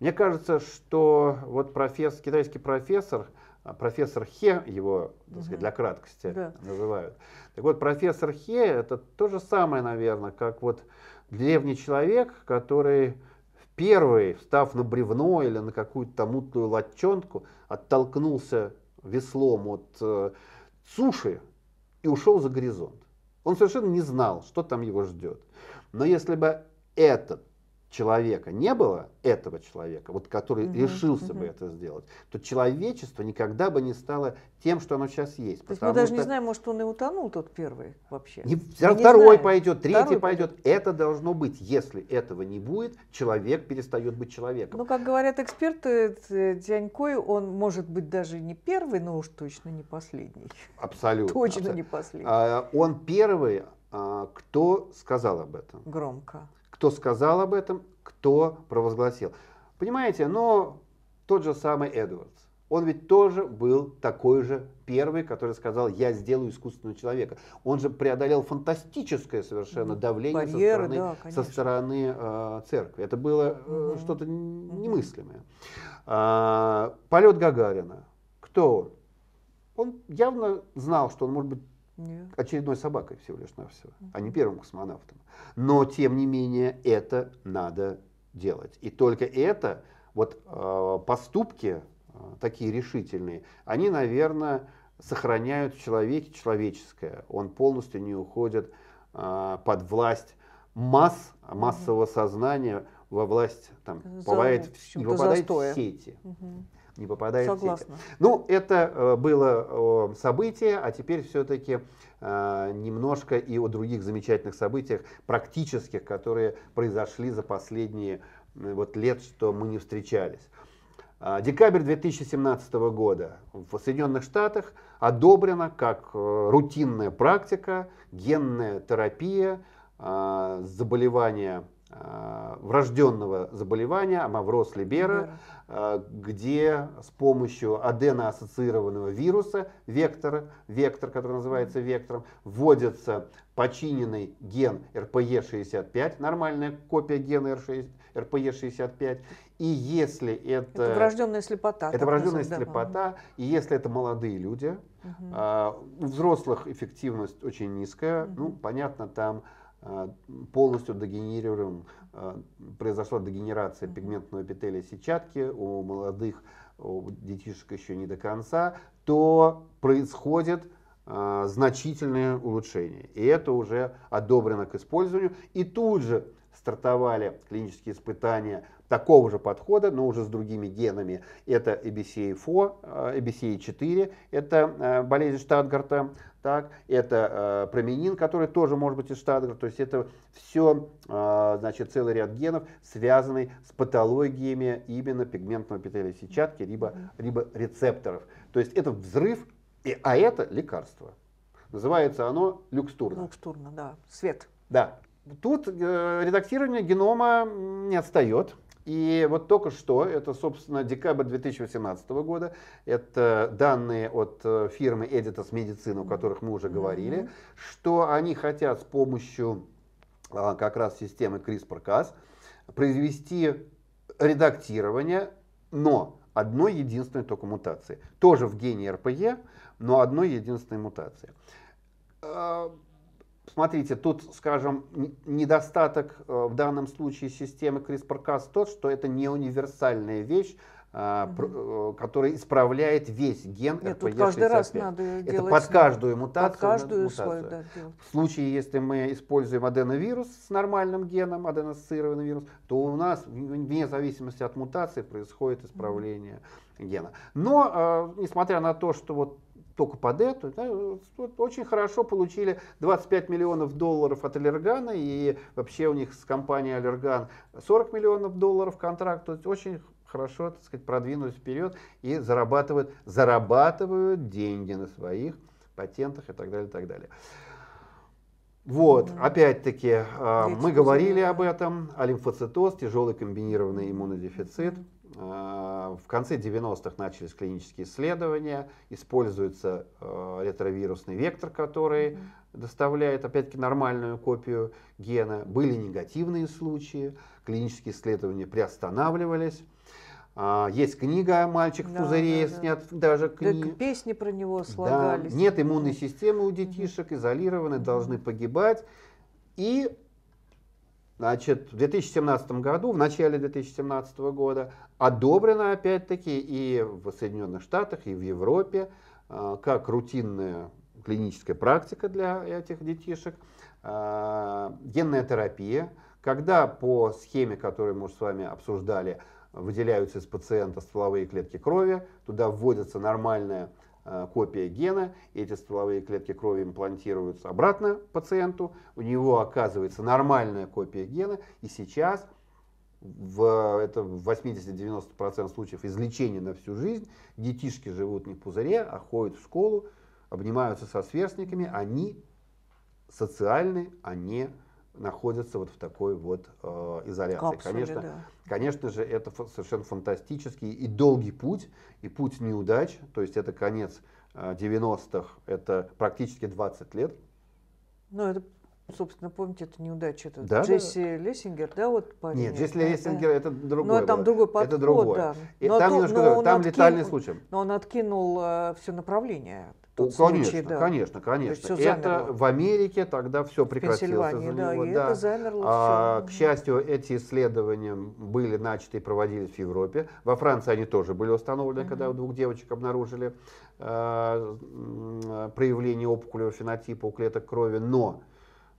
Speaker 2: мне кажется, что вот профессор, китайский профессор, а, профессор Хе, его так сказать, для краткости да. называют. Так вот, профессор Хе это то же самое, наверное, как вот древний человек, который Первый, встав на бревно или на какую-то мутную латчонку, оттолкнулся веслом от э, суши и ушел за горизонт. Он совершенно не знал, что там его ждет. Но если бы этот человека не было, этого человека, вот который угу, решился угу. бы это сделать, то человечество никогда бы не стало тем, что оно сейчас есть. То есть мы даже что... не знаем,
Speaker 1: может, он и утонул тот первый вообще. Не, мы второй не пойдет, третий второй пойдет.
Speaker 2: пойдет. Это должно быть. Если этого не будет, человек перестает быть человеком.
Speaker 1: Ну, как говорят эксперты, э, Дянькой, он может быть даже не первый, но уж точно не последний.
Speaker 2: Абсолютно. Точно абсолютно. не последний. А, он первый, а, кто сказал об этом.
Speaker 1: Громко
Speaker 2: кто сказал об этом, кто провозгласил. Понимаете, но тот же самый Эдвардс, он ведь тоже был такой же первый, который сказал, я сделаю искусственного человека. Он же преодолел фантастическое совершенно ну, давление Барьеры, со стороны, да, со стороны э, церкви. Это было э, угу. что-то немыслимое. А, полет Гагарина. Кто он? Он явно знал, что он может быть нет. Очередной собакой всего лишь навсего, угу. а не первым космонавтом. Но, тем не менее, это надо делать. И только это, вот а, поступки а, такие решительные, они, наверное, сохраняют в человеке человеческое. Он полностью не уходит а, под власть масс, массового сознания, во власть, там, За, бывает, попадает застоя. в сети. Угу не попадает Согласна. в сети. Ну, это э, было событие, а теперь все-таки э, немножко и о других замечательных событиях, практических, которые произошли за последние вот лет, что мы не встречались. А, декабрь 2017 года в Соединенных Штатах одобрена как э, рутинная практика генная терапия а, заболевания Э, врожденного заболевания Амаврос Либера, э, где с помощью аденоассоциированного вируса, вектора, вектор, который называется вектором, вводится починенный ген РПЕ-65, нормальная копия гена РПЕ-65, и если это... Это врожденная слепота. Это врожденная называется, слепота, да. и если это молодые люди, угу. у взрослых эффективность очень низкая, угу. ну, понятно, там а, полностью дегенерируем, а, произошла дегенерация пигментного эпителия сетчатки у молодых, у детишек еще не до конца, то происходит а, значительное улучшение. И это уже одобрено к использованию. И тут же стартовали клинические испытания такого же подхода, но уже с другими генами. Это ABCA4, ABCA4, э, это э, болезнь Штатгарта, так, это э, променин, который тоже может быть из Штатгарта, то есть это все, э, значит, целый ряд генов, связанный с патологиями именно пигментного эпителия сетчатки, либо, либо рецепторов. То есть это взрыв, и, а это лекарство. Называется оно люкстурно. Люкстурно, да, свет. Да. Тут э, редактирование генома не отстает. И вот только что, это, собственно, декабрь 2018 года, это данные от э, фирмы Editas Medicine, о которых мы уже говорили, mm-hmm. что они хотят с помощью а, как раз системы CRISPR-Cas произвести редактирование, но одной единственной только мутации. Тоже в гене РПЕ, но одной единственной мутации а, смотрите, тут, скажем, недостаток э, в данном случае системы CRISPR-Cas тот, что это не универсальная вещь, угу. Э, э, который исправляет весь ген Нет, тут каждый раз надо Это под каждую мутацию. Под каждую мутацию. Свою, да, в случае, если мы используем аденовирус с нормальным геном, аденоассоциированный вирус, то у нас вне зависимости от мутации происходит исправление угу. гена. Но, несмотря на то, что вот только под эту. Да, вот очень хорошо получили 25 миллионов долларов от Аллергана, и вообще у них с компанией Аллерган 40 миллионов долларов контракт. То есть очень хорошо, так сказать, продвинулись вперед и зарабатывают, зарабатывают деньги на своих патентах и так далее, и так далее. Вот, mm -hmm. опять-таки, э, мы говорили об этом, о а лимфоцитоз, тяжелый комбинированный иммунодефицит. Mm -hmm. Э, в конце 90-х начались клинические исследования, используется э, ретровирусный вектор, который доставляет, опять-таки, нормальную копию гена. Были негативные случаи, клинические исследования приостанавливались. Э, есть книга «Мальчик да, в пузыре», да, да. снят даже книга. Так песни про него слагались. Да. Нет иммунной системы у детишек, изолированы, должны погибать. И Значит, в 2017 году, в начале 2017 года, одобрена опять-таки и в Соединенных Штатах, и в Европе, э, как рутинная клиническая практика для этих детишек, э, генная терапия, когда по схеме, которую мы уже с вами обсуждали, выделяются из пациента стволовые клетки крови, туда вводится нормальная Э, копия гена, эти стволовые клетки крови имплантируются обратно пациенту, у него оказывается нормальная копия гена, и сейчас в, это в 80-90% случаев излечение на всю жизнь, детишки живут не в пузыре, а ходят в школу, обнимаются со сверстниками, они социальны, а не находятся вот в такой вот э, изоляции. Капсуле, конечно, да. конечно же, это совершенно фантастический и долгий путь, и путь неудач, то есть это конец э, 90-х, это практически 20 лет.
Speaker 1: Ну, это Собственно, помните, это неудача. Это да, Джесси да. Лессингер, да, вот парень? Нет, Джесси да, Лессингер да. это другой. Ну, а там другой подход, это другой. да. И но там то, немножко, но там откинул, летальный случай. Но он откинул э, все направление. Тот О, конечно, случай, да. конечно, конечно. Это
Speaker 2: в Америке тогда все прекратилось. В да, него, и да. это замерло а, все. К счастью, эти исследования были начаты и проводились в Европе. Во Франции они тоже были установлены, Mm -hmm. когда у двух девочек обнаружили э, э, проявление опухолевого фенотипа у клеток крови. Но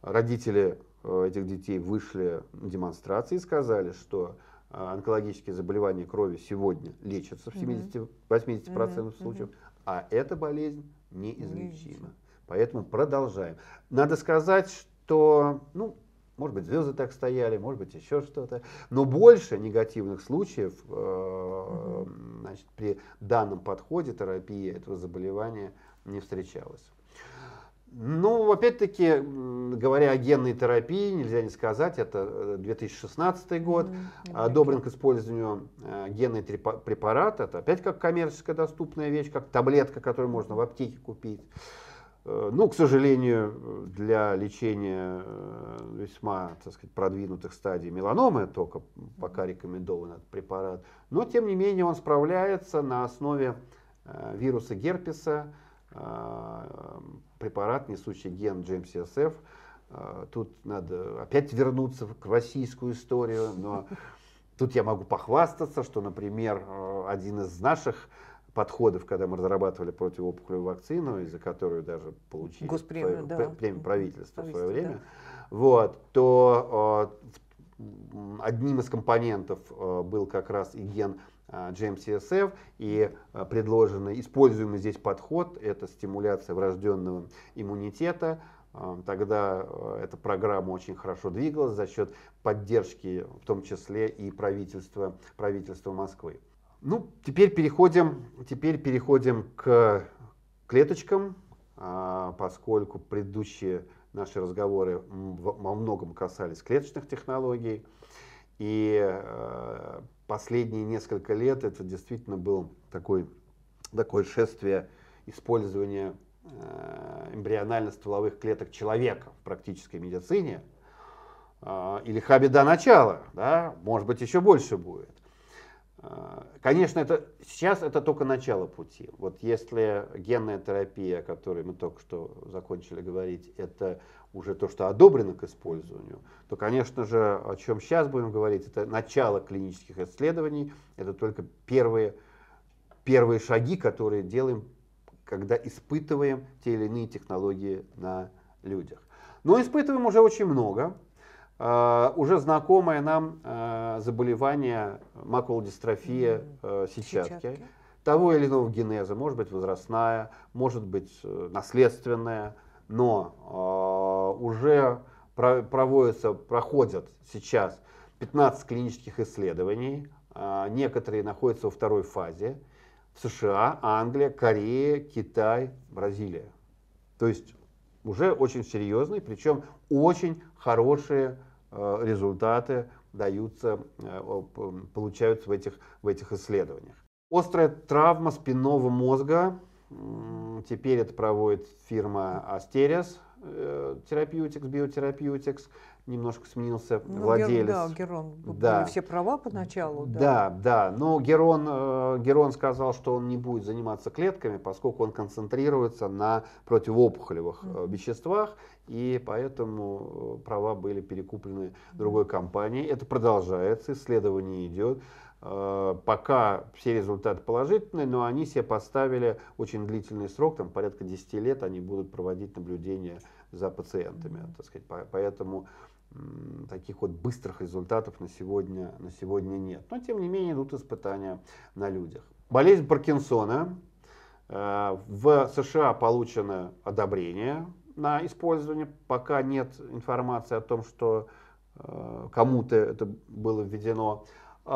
Speaker 2: Родители э, этих детей вышли на демонстрации и сказали, что э, онкологические заболевания крови сегодня лечатся в 70-80% mm случаев, а эта болезнь неизлечима. Поэтому продолжаем. Надо сказать, что, ну, может быть, звезды так стояли, может быть, еще что-то. Но больше негативных случаев э, значит, при данном подходе терапии этого заболевания не встречалось. Ну, опять-таки, говоря о генной терапии, нельзя не сказать, это 2016 э, год. Mm-hmm. Одобрен к использованию э, генный препарат. Это опять как коммерческая доступная вещь, как таблетка, которую можно в аптеке купить. Э, ну, к сожалению, для лечения весьма, так сказать, продвинутых стадий меланомы только пока рекомендован этот препарат. Но, тем не менее, он справляется на основе вируса герпеса, а, препарат, несущий ген GMCSF. А, тут надо опять вернуться к российскую историю, но тут я могу похвастаться, что, например, а, один из наших подходов, когда мы разрабатывали противоопухолевую вакцину, из-за которую даже получили Госпремию, свое, да. премию правительства в свое время, да. вот, то одним из компонентов был как раз и ген GMCSF а, и а, предложенный, используемый здесь подход, это стимуляция врожденного иммунитета, а, Тогда эта программа очень хорошо двигалась за счет поддержки, в том числе и правительства, правительства Москвы. Ну, теперь переходим, теперь переходим к клеточкам, поскольку предыдущие наши разговоры во многом касались клеточных технологий. И последние несколько лет это действительно был такой, такое шествие использования э, эмбрионально-стволовых клеток человека в практической медицине. Э, или хабе до начала, да? может быть, еще больше будет. А, конечно, это, сейчас это только начало пути. Вот если генная терапия, о которой мы только что закончили говорить, это уже то, что одобрено к использованию, то, конечно же, о чем сейчас будем говорить, это начало клинических исследований, это только первые, первые шаги, которые делаем, когда испытываем те или иные технологии на людях. Но испытываем уже очень много. А, уже знакомое нам а, заболевание макулодистрофия mm-hmm. сетчатки. сетчатки того или иного генеза, может быть возрастная, может быть э, наследственная, но а, уже про, проводятся, проходят сейчас 15 клинических исследований, некоторые находятся во второй фазе в США, Англия, Корея, Китай, Бразилия. То есть уже очень серьезные, причем очень хорошие э, результаты даются, э, эм, получаются в этих, в этих исследованиях. Острая травма спинного мозга. Теперь это проводит фирма Asterias э, Therapeutics, Biotherapeutics немножко сменился ну, владелец. Гер, да, Герон.
Speaker 1: Да. Были все права поначалу. Да, да.
Speaker 2: да. Но Герон, э, Герон сказал, что он не будет заниматься клетками, поскольку он концентрируется на противоопухолевых mm-hmm. Э, веществах, и поэтому э, права были перекуплены другой компанией. Это продолжается, исследование идет. Пока все результаты положительные, но они себе поставили очень длительный срок, там порядка 10 лет они будут проводить наблюдение за пациентами, так сказать. Поэтому таких вот быстрых результатов на сегодня, на сегодня нет. Но тем не менее идут испытания на людях. Болезнь Паркинсона. Э, в США получено одобрение на использование. Пока нет информации о том, что э, кому-то это было введено. Э,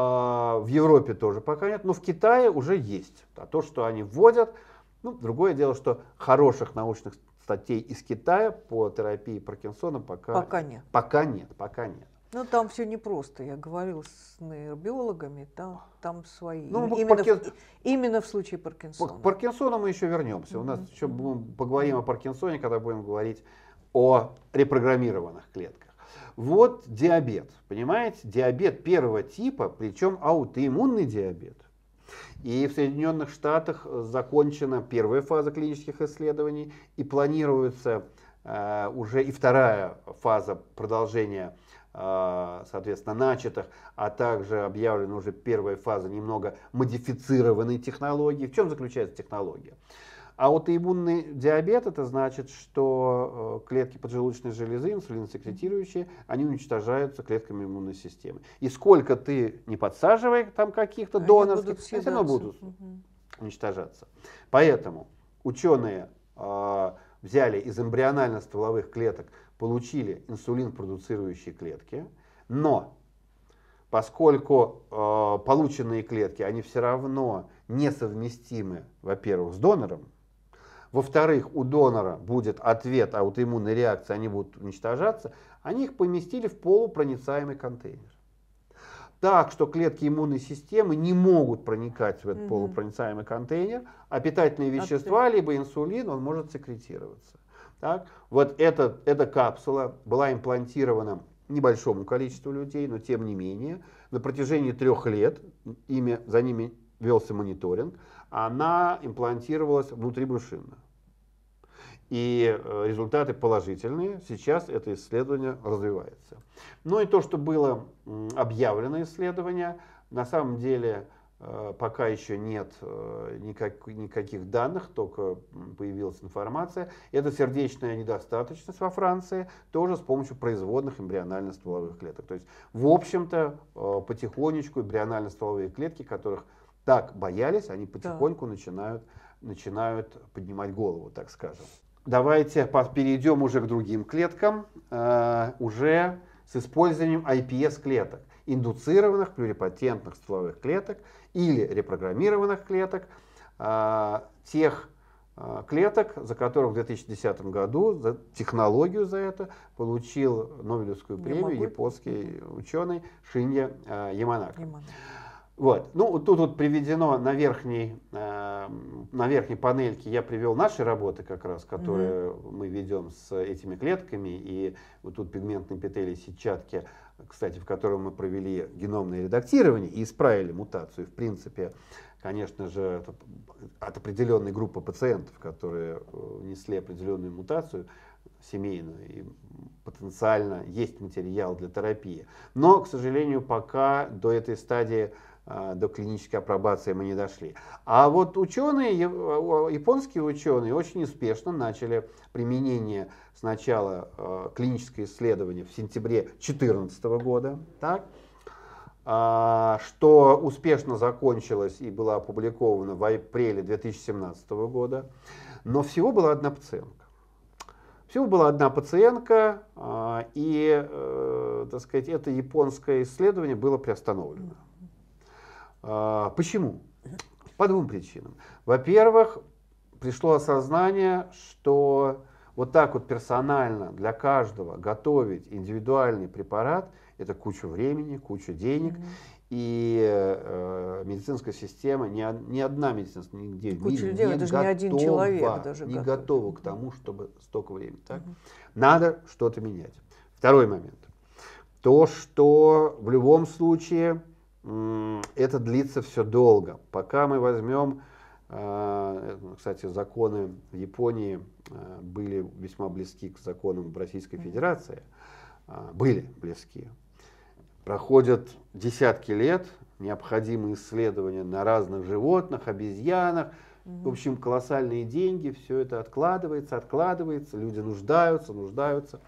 Speaker 2: в Европе тоже пока нет, но в Китае уже есть. А то, что они вводят, ну, другое дело, что хороших научных статей из Китая по терапии Паркинсона пока, пока нет. Пока нет, пока нет.
Speaker 1: Ну, там все непросто. Я говорил с нейробиологами, там, там свои. Ну, именно, паркин... в, именно в случае Паркинсона. К
Speaker 2: Паркинсону мы еще вернемся. У нас еще мы поговорим о Паркинсоне, когда будем говорить о репрограммированных клетках. Вот диабет, понимаете? Диабет первого типа, причем аутоиммунный диабет. И в Соединенных Штатах закончена первая фаза клинических исследований и планируется э, уже и вторая фаза продолжения э, соответственно, начатых, а также объявлена уже первая фаза немного модифицированной технологии. В чем заключается технология? А Аутоиммунный диабет это значит, что э, клетки поджелудочной железы, инсулин инсулинсекретирующие, они уничтожаются клетками иммунной системы. И сколько ты не подсаживай там каких-то а донорских, они все равно будут угу. уничтожаться. Поэтому ученые э, взяли из эмбрионально-стволовых клеток, получили инсулин продуцирующие клетки, но поскольку э, полученные клетки, они все равно несовместимы, во-первых, с донором, во-вторых, у донора будет ответ а вот иммунные реакции, они будут уничтожаться. Они их поместили в полупроницаемый контейнер. Так что клетки иммунной системы не могут проникать в этот угу. полупроницаемый контейнер, а питательные вещества, Отцы. либо инсулин, он может секретироваться. Так? Вот эта, эта капсула была имплантирована небольшому количеству людей, но тем не менее на протяжении трех лет ими, за ними велся мониторинг она имплантировалась внутрибрюшинно. И э, результаты положительные. Сейчас это исследование развивается. Ну и то, что было объявлено исследование, на самом деле э, пока еще нет э, никак, никаких данных, только появилась информация. Это сердечная недостаточность во Франции, тоже с помощью производных эмбрионально-стволовых клеток. То есть, в общем-то, потихонечку эмбрионально-стволовые клетки, которых так боялись, они потихоньку да. начинают, начинают поднимать голову, так скажем. Давайте перейдем уже к другим клеткам, э, уже с использованием IPS-клеток, индуцированных плюрипатентных стволовых клеток или репрограммированных клеток, э, тех э, клеток, за которых в 2010 году за технологию за это получил Нобелевскую премию японский ученый Шинья Яманака. Яманака. Вот. Ну, тут вот приведено на верхней, э, на верхней панельке, я привел наши работы как раз, которые mm мы ведем с этими клетками, и вот тут пигментные петели сетчатки, кстати, в котором мы провели геномное редактирование и исправили мутацию. В принципе, конечно же, это от определенной группы пациентов, которые э, несли определенную мутацию, семейную, и потенциально есть материал для терапии. Но, к сожалению, пока до этой стадии а, до клинической апробации мы не дошли. А вот ученые, а, японские ученые очень успешно начали применение сначала а, клиническое исследования в сентябре 2014 года, так, что успешно закончилось и было опубликовано в апреле 2017 года. Но всего была одна пациентка. Всего была одна пациентка, и, э, так сказать, это японское исследование было приостановлено. А, почему? По двум причинам. Во-первых, пришло осознание, что вот так вот персонально для каждого готовить индивидуальный препарат – это куча времени, куча денег. Mm-hmm и э, медицинская система, ни, ни одна медицинская, нигде в мире людей, не, даже готова, не, один человек даже не готова к тому, чтобы столько времени. Так? Угу. Надо что-то менять. Второй момент. То, что в любом случае это длится все долго. Пока мы возьмем, а, э, кстати, законы в Японии а, были весьма близки к законам в Российской Федерации, а, были близки. Проходят десятки лет, необходимые исследования на разных животных, обезьянах, в общем, колоссальные деньги, все это откладывается, откладывается, люди нуждаются, нуждаются.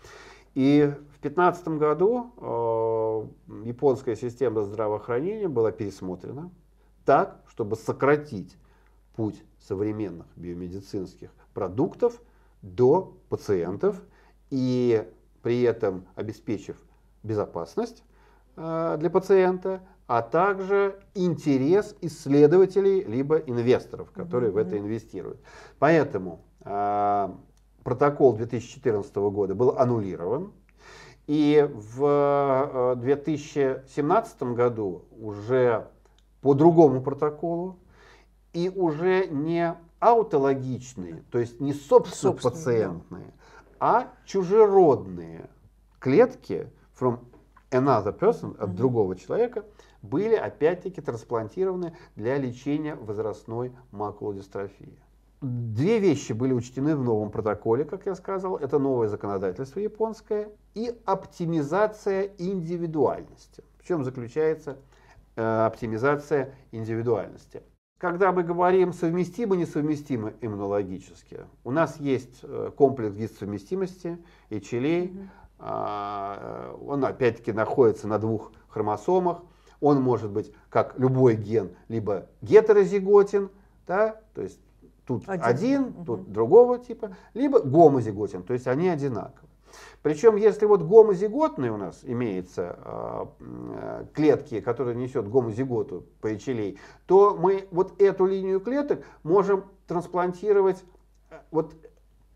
Speaker 2: И в 2015 году э, японская система здравоохранения была пересмотрена так, чтобы сократить путь современных биомедицинских продуктов до пациентов и при этом обеспечив безопасность э, для пациента, а также интерес исследователей либо инвесторов, которые mm-hmm. в это инвестируют. Поэтому э, протокол 2014 года был аннулирован. И в 2017 э, году уже по другому протоколу и уже не аутологичные, то есть не собственно пациентные, а чужеродные клетки from another person, от mm-hmm. другого человека, были опять-таки трансплантированы для лечения возрастной макулодистрофии. Две вещи были учтены в новом протоколе, как я сказал. Это новое законодательство японское и оптимизация индивидуальности. В чем заключается э, оптимизация индивидуальности? Когда мы говорим совместимо несовместимо иммунологически, у нас есть э, комплекс гид совместимости, HLA, mm а, э, он опять-таки находится на двух хромосомах, он может быть как любой ген, либо гетерозиготен, да, то есть тут один, один угу. тут другого типа, либо гомозиготен, то есть они одинаковы. Причем, если вот гомозиготные у нас имеется а, э, клетки, которые несет гомозиготу по поячелей, то мы вот эту линию клеток можем трансплантировать э, вот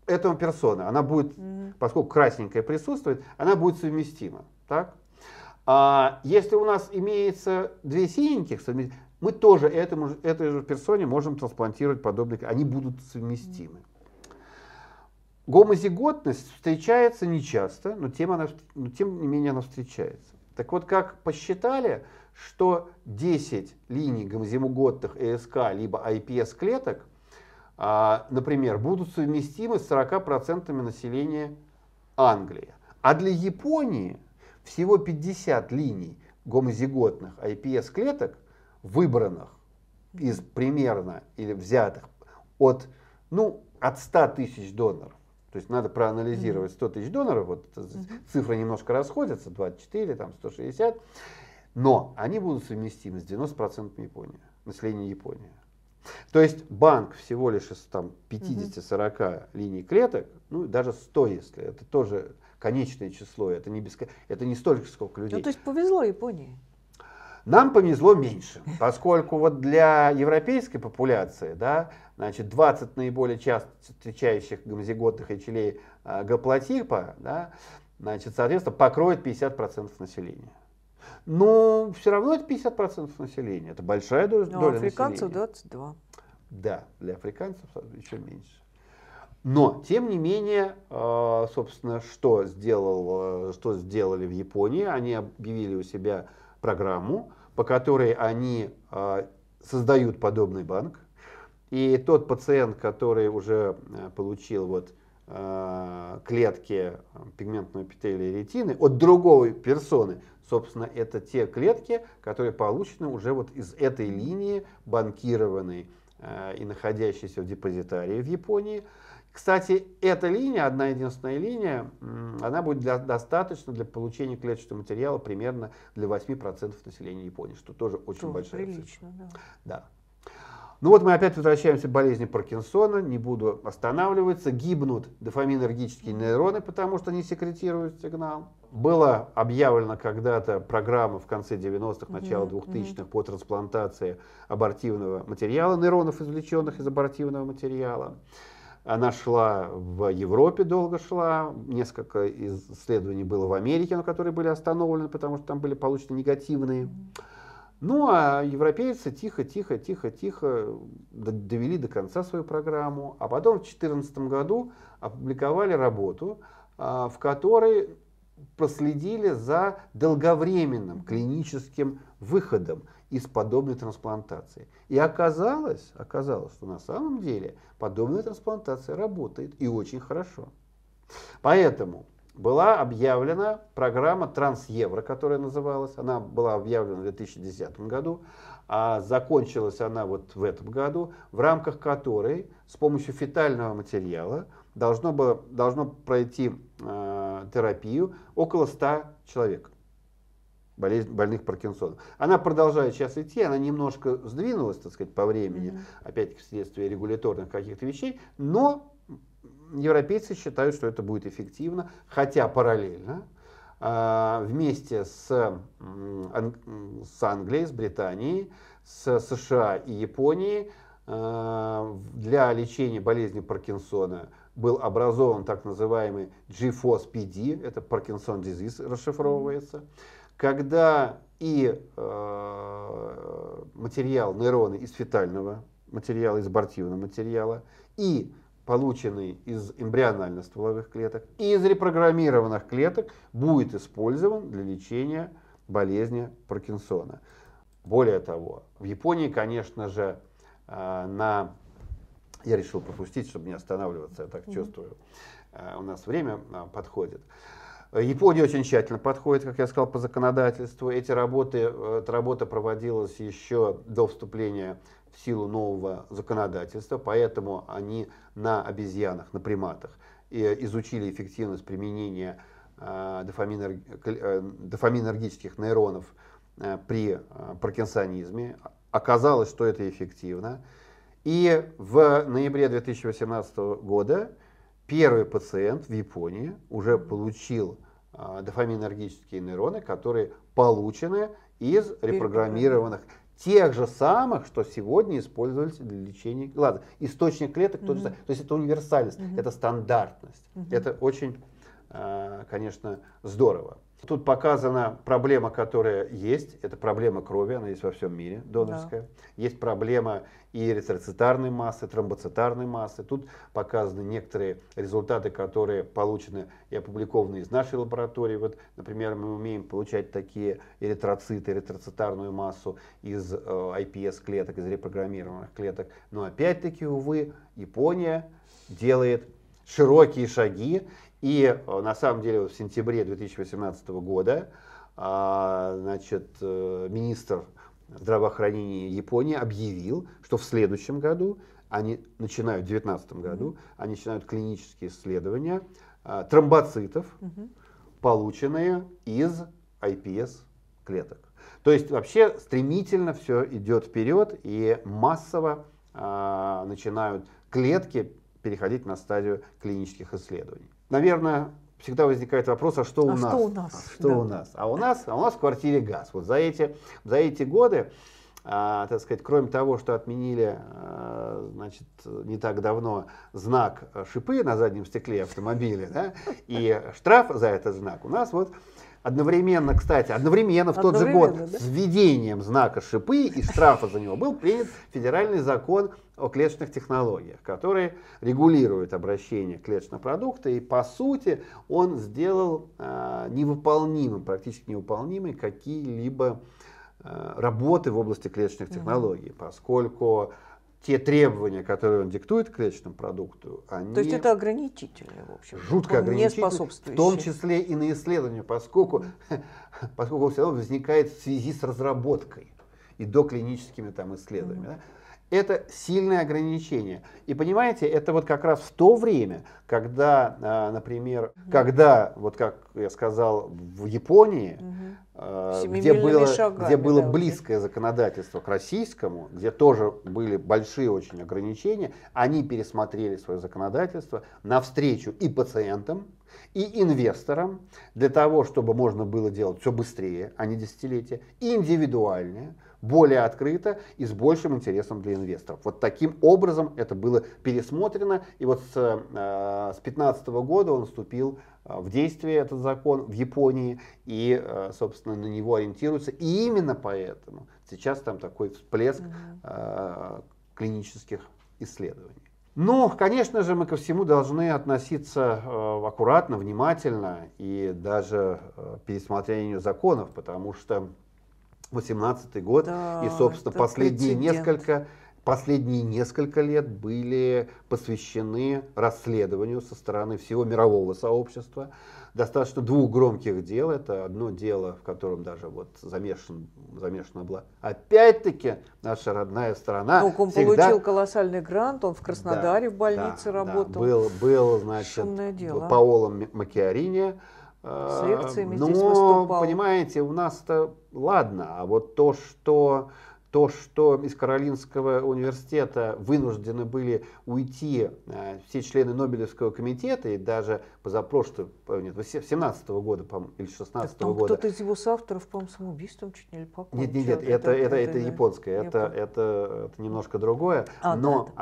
Speaker 2: этому персона. Она будет, mm поскольку красненькая присутствует, она будет совместима. Так? А если у нас имеется две синеньких, совместимых? Мы тоже этому, этой же персоне можем трансплантировать подобные, они будут совместимы. Гомозиготность встречается нечасто, но тем, она, но тем не менее она встречается. Так вот, как посчитали, что 10 линий гомозиготных ЭСК либо IPS а клеток, а, например, будут совместимы с 40% населения Англии. А для Японии всего 50 линий гомозиготных IPS а клеток выбранных из примерно или взятых от, ну, от 100 тысяч доноров. То есть надо проанализировать 100 тысяч доноров, вот цифры немножко расходятся, 24, там 160, но они будут совместимы с 90% Японии, населения Японии. То есть банк всего лишь из там, 50-40 угу. линий клеток, ну даже 100, если это тоже конечное число, это не, беско... это не столько, сколько ну, людей. Ну то
Speaker 1: есть повезло Японии.
Speaker 2: Нам повезло меньше, поскольку вот для европейской популяции, да, значит, 20 наиболее часто встречающих гомозиготных HLA э, а, гаплотипа, да, значит, соответственно, покроет 50% населения. Но все равно это 50% населения. Это большая доля, Но ну, а доля африканцев
Speaker 1: населения. 22.
Speaker 2: Да, для африканцев а, еще меньше. Но, тем не менее, собственно, что, сделал, что сделали в Японии? Они объявили у себя программу, по которой они а, создают подобный банк. И тот пациент, который уже э, получил вот а, клетки э, пигментной эпителия ретины от другой персоны, собственно, это те клетки, которые получены уже вот из этой линии банкированной э, и находящейся в депозитарии в Японии. Кстати, эта линия, одна единственная линия, она будет для, достаточно для получения клеточного материала примерно для 8% населения Японии, что тоже очень тоже большая прилично, цифра. Да. да. Ну вот мы опять возвращаемся к болезни Паркинсона, не буду останавливаться. Гибнут дофаминергические нейроны, потому что они секретируют сигнал. Была объявлена когда-то программа в конце 90-х, начало 2000-х по трансплантации абортивного материала, нейронов, извлеченных из абортивного материала. Она шла в Европе, долго шла. Несколько исследований было в Америке, но которые были остановлены, потому что там были получены негативные. Ну а европейцы тихо-тихо-тихо-тихо довели до конца свою программу, а потом в 2014 году опубликовали работу, а, в которой проследили за долговременным клиническим выходом из подобной трансплантации. И оказалось, оказалось, что на самом деле подобная трансплантация работает и очень хорошо. Поэтому была объявлена программа Трансевро, которая называлась. Она была объявлена в 2010 году, а закончилась она вот в этом году, в рамках которой с помощью фетального материала должно, было, должно пройти э, терапию около 100 человек болезнь, больных Паркинсоном. Она продолжает сейчас идти, она немножко сдвинулась, так сказать, по времени, mm-hmm. опять-таки вследствие регуляторных каких-то вещей, но европейцы считают, что это будет эффективно, хотя параллельно а, вместе с, с Англией, с Британией, с США и Японией а, для лечения болезни Паркинсона был образован так называемый GFOS-PD, это Паркинсон Disease расшифровывается. mm когда и э, материал нейроны из фетального материала, из бортивного материала, и полученный из эмбрионально-стволовых клеток, и из репрограммированных клеток будет использован для лечения болезни Паркинсона. Более того, в Японии, конечно же, э, на... Я решил пропустить, чтобы не останавливаться, я так mm-hmm. чувствую. Э, у нас время э, подходит. Япония очень тщательно подходит, как я сказал, по законодательству. Эти работы, э, эта работа проводилась еще до вступления в силу нового законодательства, поэтому они на обезьянах, на приматах и изучили эффективность применения э, дофаминер, э, дофаминергических нейронов э, при паркинсонизме. Оказалось, что это эффективно. И в ноябре 2018 года Первый пациент в Японии уже получил а, дофаминергические нейроны, которые получены из репрограммированных тех же самых, что сегодня используются для лечения. Ладно, источник клеток угу. тот же самый. То есть это универсальность, угу. это стандартность. Угу. Это очень, а, конечно, здорово. Тут показана проблема, которая есть. Это проблема крови, она есть во всем мире, донорская. Да. Есть проблема и эритроцитарной массы, тромбоцитарной массы. Тут показаны некоторые результаты, которые получены и опубликованы из нашей лаборатории. Вот, например, мы умеем получать такие эритроциты, эритроцитарную массу из э, IPS-клеток, из репрограммированных клеток. Но опять-таки, увы, Япония делает широкие шаги и э, на самом деле в сентябре 2018 года а, значит, э, министр здравоохранения Японии объявил, что в следующем году, они начинают в 2019 году, они начинают клинические исследования а, тромбоцитов, полученные из IPS клеток. То есть вообще стремительно все идет вперед и массово а, начинают клетки переходить на стадию клинических исследований наверное, всегда возникает вопрос, а что а у а нас? Что у нас? Что да. у нас? А у нас, а у нас в квартире газ. Вот за эти, за эти годы, а, так сказать, кроме того, что отменили, а, значит, не так давно знак шипы на заднем стекле автомобиля, да, и штраф за этот знак, у нас вот Одновременно, кстати, одновременно в тот одновременно, же год да? с введением знака шипы и штрафа за него был принят федеральный закон о клеточных технологиях, который регулирует обращение клеточного продукта, и по сути он сделал э, невыполнимым, практически невыполнимой какие-либо э, работы в области клеточных технологий, поскольку те требования, которые он диктует к клеточному продукту, они... То есть это ограничительные, в общем. Жутко ограничительные, в том числе и на исследования, поскольку, поскольку все равно возникает в связи с разработкой и доклиническими там исследованиями. Mm-hmm. Да? это сильное ограничение. И понимаете, это вот как раз в то время, когда, а, например, когда, вот как я сказал, в Японии, угу. где было, шагами, где было да, близкое законодательство к российскому, где тоже были большие очень ограничения, они пересмотрели свое законодательство навстречу и пациентам, и инвесторам, для того, чтобы можно было делать все быстрее, а не десятилетия, и индивидуальнее – более открыто и с большим интересом для инвесторов. Вот таким образом это было пересмотрено, и вот с 2015 э, года он вступил э, в действие этот закон в Японии, и, э, собственно, на него ориентируются. И именно поэтому сейчас там такой всплеск э, клинических исследований. Но, конечно же, мы ко всему должны относиться э, аккуратно, внимательно и даже э, пересмотрению законов, потому что 18 год. Да, и, собственно, последние несколько последние несколько лет были посвящены расследованию со стороны всего мирового сообщества. Достаточно двух громких дел. Это одно дело, в котором даже вот замешан, замешана была опять-таки наша родная страна. Ну, он всегда... получил
Speaker 1: колоссальный грант, он в Краснодаре да, в больнице да, работал. Да. Был,
Speaker 2: был, значит, Шумное дело. Паоло Макиарини, с а, лекциями Но, ну, здесь выступал. понимаете, у нас-то ладно, а вот то, что то, что из Каролинского университета вынуждены были уйти э, все члены Нобелевского комитета и даже позапрошлого, э, нет, 17 года, по или 16 -го года. Кто-то
Speaker 1: из его соавторов, по-моему, самоубийством чуть не покончил. Нет, нет, нет, это, это, это, это, японское, Япон... это,
Speaker 2: это, это немножко другое. А, но да,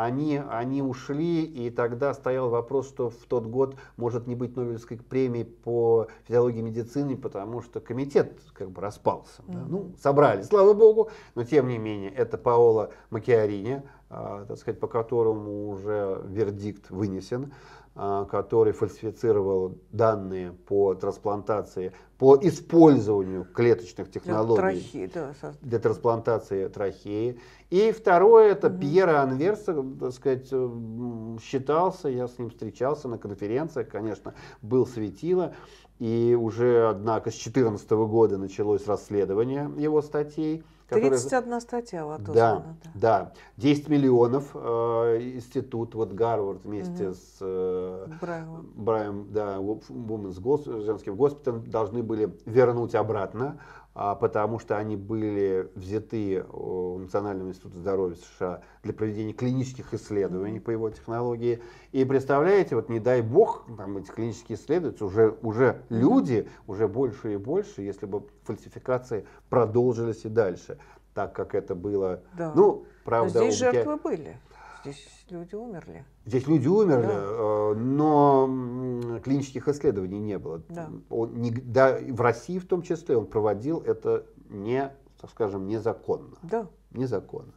Speaker 2: да. Они, ушли, и тогда стоял вопрос, что в тот год может не быть Нобелевской премии по физиологии медицине, потому что комитет как бы распался. Mm -hmm. да? Ну, собрали, слава богу, но тем не менее, это Паоло Макиарини, а, так сказать, по которому уже вердикт вынесен, а, который фальсифицировал данные по трансплантации, по использованию клеточных технологий для, трахи, да, для трансплантации трахеи. И второе, это угу. Пьера Анверса, так сказать, э, считался, я с ним встречался на конференциях, конечно, был светило, и уже, однако, с 2014 года началось расследование его статей. Которые... 31
Speaker 1: статья вот да, да,
Speaker 2: да. 10 миллионов э, институт, вот Гарвард вместе угу. с э, Брайем, да, Women's Гос, женским госпиталем должны были вернуть обратно. А, потому что они были взяты у Национального института здоровья США для проведения клинических исследований по его технологии. И представляете, вот не дай бог, там эти клинические исследования, уже, уже люди, уже больше и больше, если бы фальсификации продолжились и дальше, так как это было... Да. Ну, правда, Но здесь жертвы
Speaker 1: были. Здесь люди умерли.
Speaker 2: Здесь люди умерли, да. Э, но клинических исследований не было. Да. Он не, да, в России в том числе он проводил это не, так скажем, незаконно. Да. Незаконно.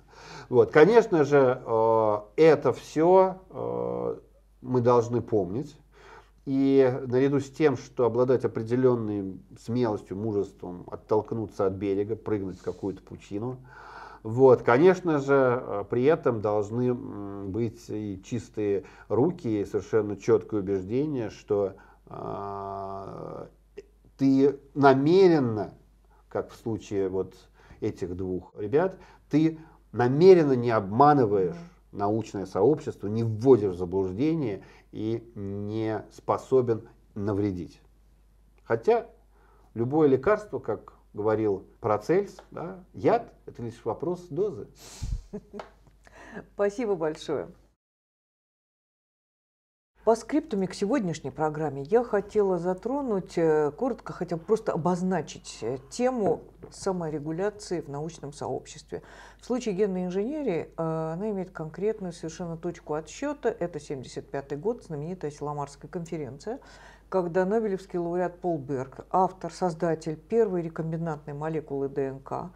Speaker 2: Вот, конечно же, э, это все э, мы должны помнить. И наряду с тем, что обладать определенной смелостью, мужеством, оттолкнуться от берега, прыгнуть в какую-то пучину, вот, конечно же, э, при этом должны быть и чистые руки, и совершенно четкое убеждение, что э, ты намеренно, как в случае вот этих двух ребят, ты намеренно не обманываешь mm. научное сообщество, не вводишь в заблуждение и не способен навредить. Хотя любое лекарство, как говорил Процельс, да, яд – это лишь вопрос дозы.
Speaker 1: Спасибо большое. По скриптуме к сегодняшней программе я хотела затронуть, э, коротко хотя бы просто обозначить э, тему саморегуляции в научном сообществе. В случае генной инженерии э, она имеет конкретную совершенно точку отсчета. Это 1975 год, знаменитая Силамарская конференция, когда Нобелевский лауреат Пол Берг, автор, создатель первой рекомбинантной молекулы ДНК,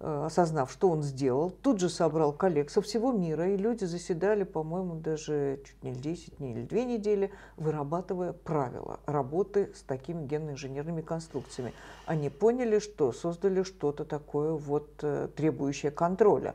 Speaker 1: э, осознав, что он сделал, тут же собрал коллег со всего мира, и люди заседали, по-моему, даже чуть не 10 дней или 2 недели, вырабатывая правила работы с такими генно-инженерными конструкциями. Они поняли, что создали что-то такое вот э, требующее контроля.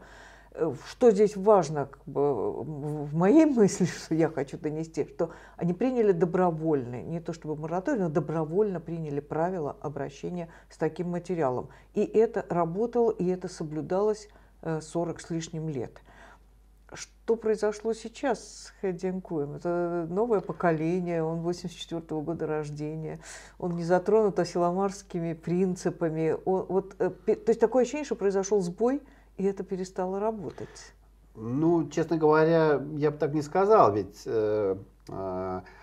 Speaker 1: Э, что здесь важно как бы, в моей мысли, что я хочу донести, что они приняли добровольно, не то чтобы мораторий, но добровольно приняли правила обращения с таким материалом. И это работало, и это соблюдалось 40 э, с лишним лет. Что произошло сейчас с Хэддинкуем? Это новое поколение, он 84 -го года рождения, он не затронут осиломарскими принципами. Он, вот, э, то есть такое ощущение, что произошел сбой – и это перестало работать?
Speaker 2: Ну, честно говоря, я бы так не сказал, ведь э, э,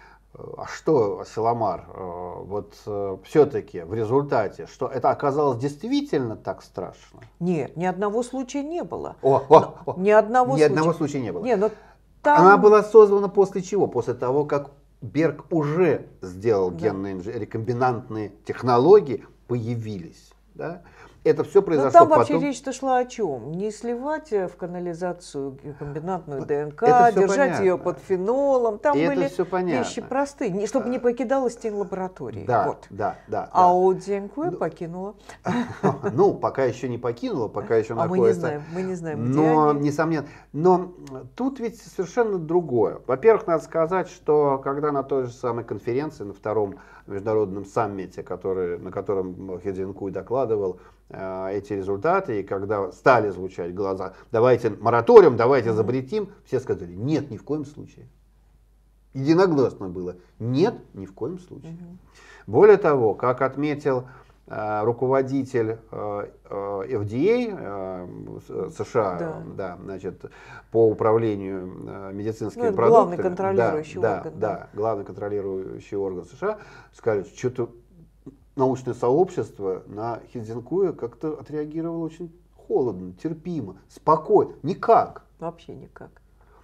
Speaker 2: а что, Силомар, э, вот э, все-таки в результате, что это оказалось действительно так страшно?
Speaker 1: Нет, ни одного случая не было.
Speaker 2: О, о, о. Ни
Speaker 1: одного ни случая. одного случая не было. Не, но там... Она была
Speaker 2: создана после чего? После того, как Берг уже сделал да. генные рекомбинантные технологии, появились. Да? это все ну, произошло Но там вообще потом...
Speaker 1: речь-то шла о чем? Не сливать э, в канализацию комбинатную ДНК, держать понятно. ее под фенолом. Там и были вещи простые, чтобы не
Speaker 2: э. покидала стен лаборатории. Да, вот. да, да. А да. у ДНК ну, покинула. Ну, пока еще не покинула, пока еще находится. А мы не знаем,
Speaker 1: мы не знаем, где Но, они.
Speaker 2: несомненно. Но тут ведь совершенно другое. Во-первых, надо сказать, что когда на той же самой конференции, на втором международном саммите, который, на котором Хедзинкуй докладывал, Э, эти результаты, и когда стали звучать глаза, давайте мораториум, давайте запретим, все сказали, нет, ни в коем случае. Единогласно было, нет, ни в коем случае. Более того, как отметил э, руководитель FDA э, а, США да. Да, значит, по управлению медицинскими ну, продуктами, главный контролирующий да, орган, да, да, главный контролирующий орган США, сказали, что-то научное сообщество на Хидзенкуя как-то отреагировало очень холодно, терпимо, спокойно, никак. Вообще никак.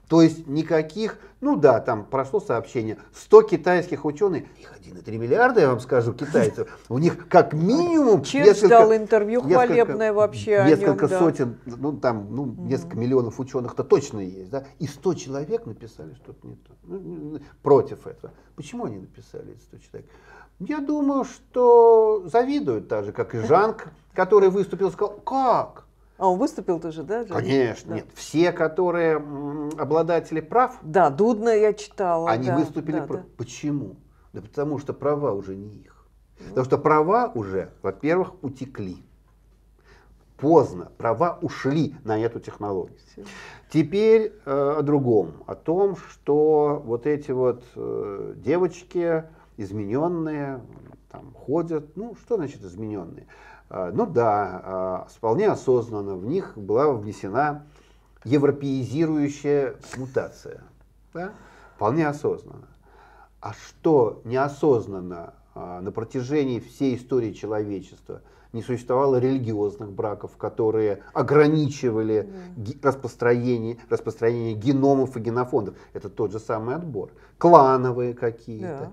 Speaker 2: То есть никаких, ну да, там прошло сообщение, 100 китайских ученых, их 1,3 миллиарда, я вам скажу, китайцев, у них как минимум... Чем несколько, дал
Speaker 1: интервью хвалебное вообще Несколько сотен,
Speaker 2: ну там, ну несколько миллионов ученых-то точно есть, да, и 100 человек написали что-то не то, ну, против этого. Почему они написали 100 человек? Я думаю, что завидуют так же, как и Жанк, который выступил и сказал, как? А он выступил тоже, да? Жанк? Конечно, да. нет. Все, которые
Speaker 1: обладатели прав. Да, Дудна я читала. Они да, выступили да, против. Да.
Speaker 2: Почему? Да потому что права уже не их. Ну. Потому что права уже, во-первых, утекли. Поздно, права ушли на эту технологию. Все. Теперь э, о другом, о том, что вот эти вот э, девочки, измененные, там, ходят. Ну, что значит измененные? А, ну да, а, вполне осознанно в них была внесена европеизирующая мутация. Да? Вполне осознанно. А что неосознанно а, на протяжении всей истории человечества не существовало религиозных браков, которые ограничивали распространение, распространение геномов и генофондов. Это тот же самый отбор. Клановые какие-то. Да.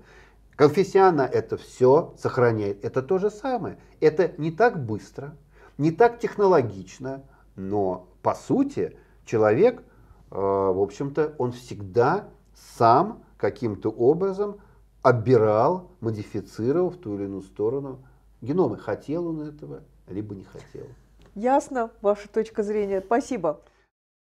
Speaker 2: Конфессиана это все сохраняет. Это то же самое. Это не так быстро, не так технологично, но по сути человек, э, в общем-то, он всегда сам каким-то образом оббирал, модифицировал в ту или иную сторону геномы. Хотел он этого, либо не хотел.
Speaker 1: Ясно, ваша точка зрения. Спасибо.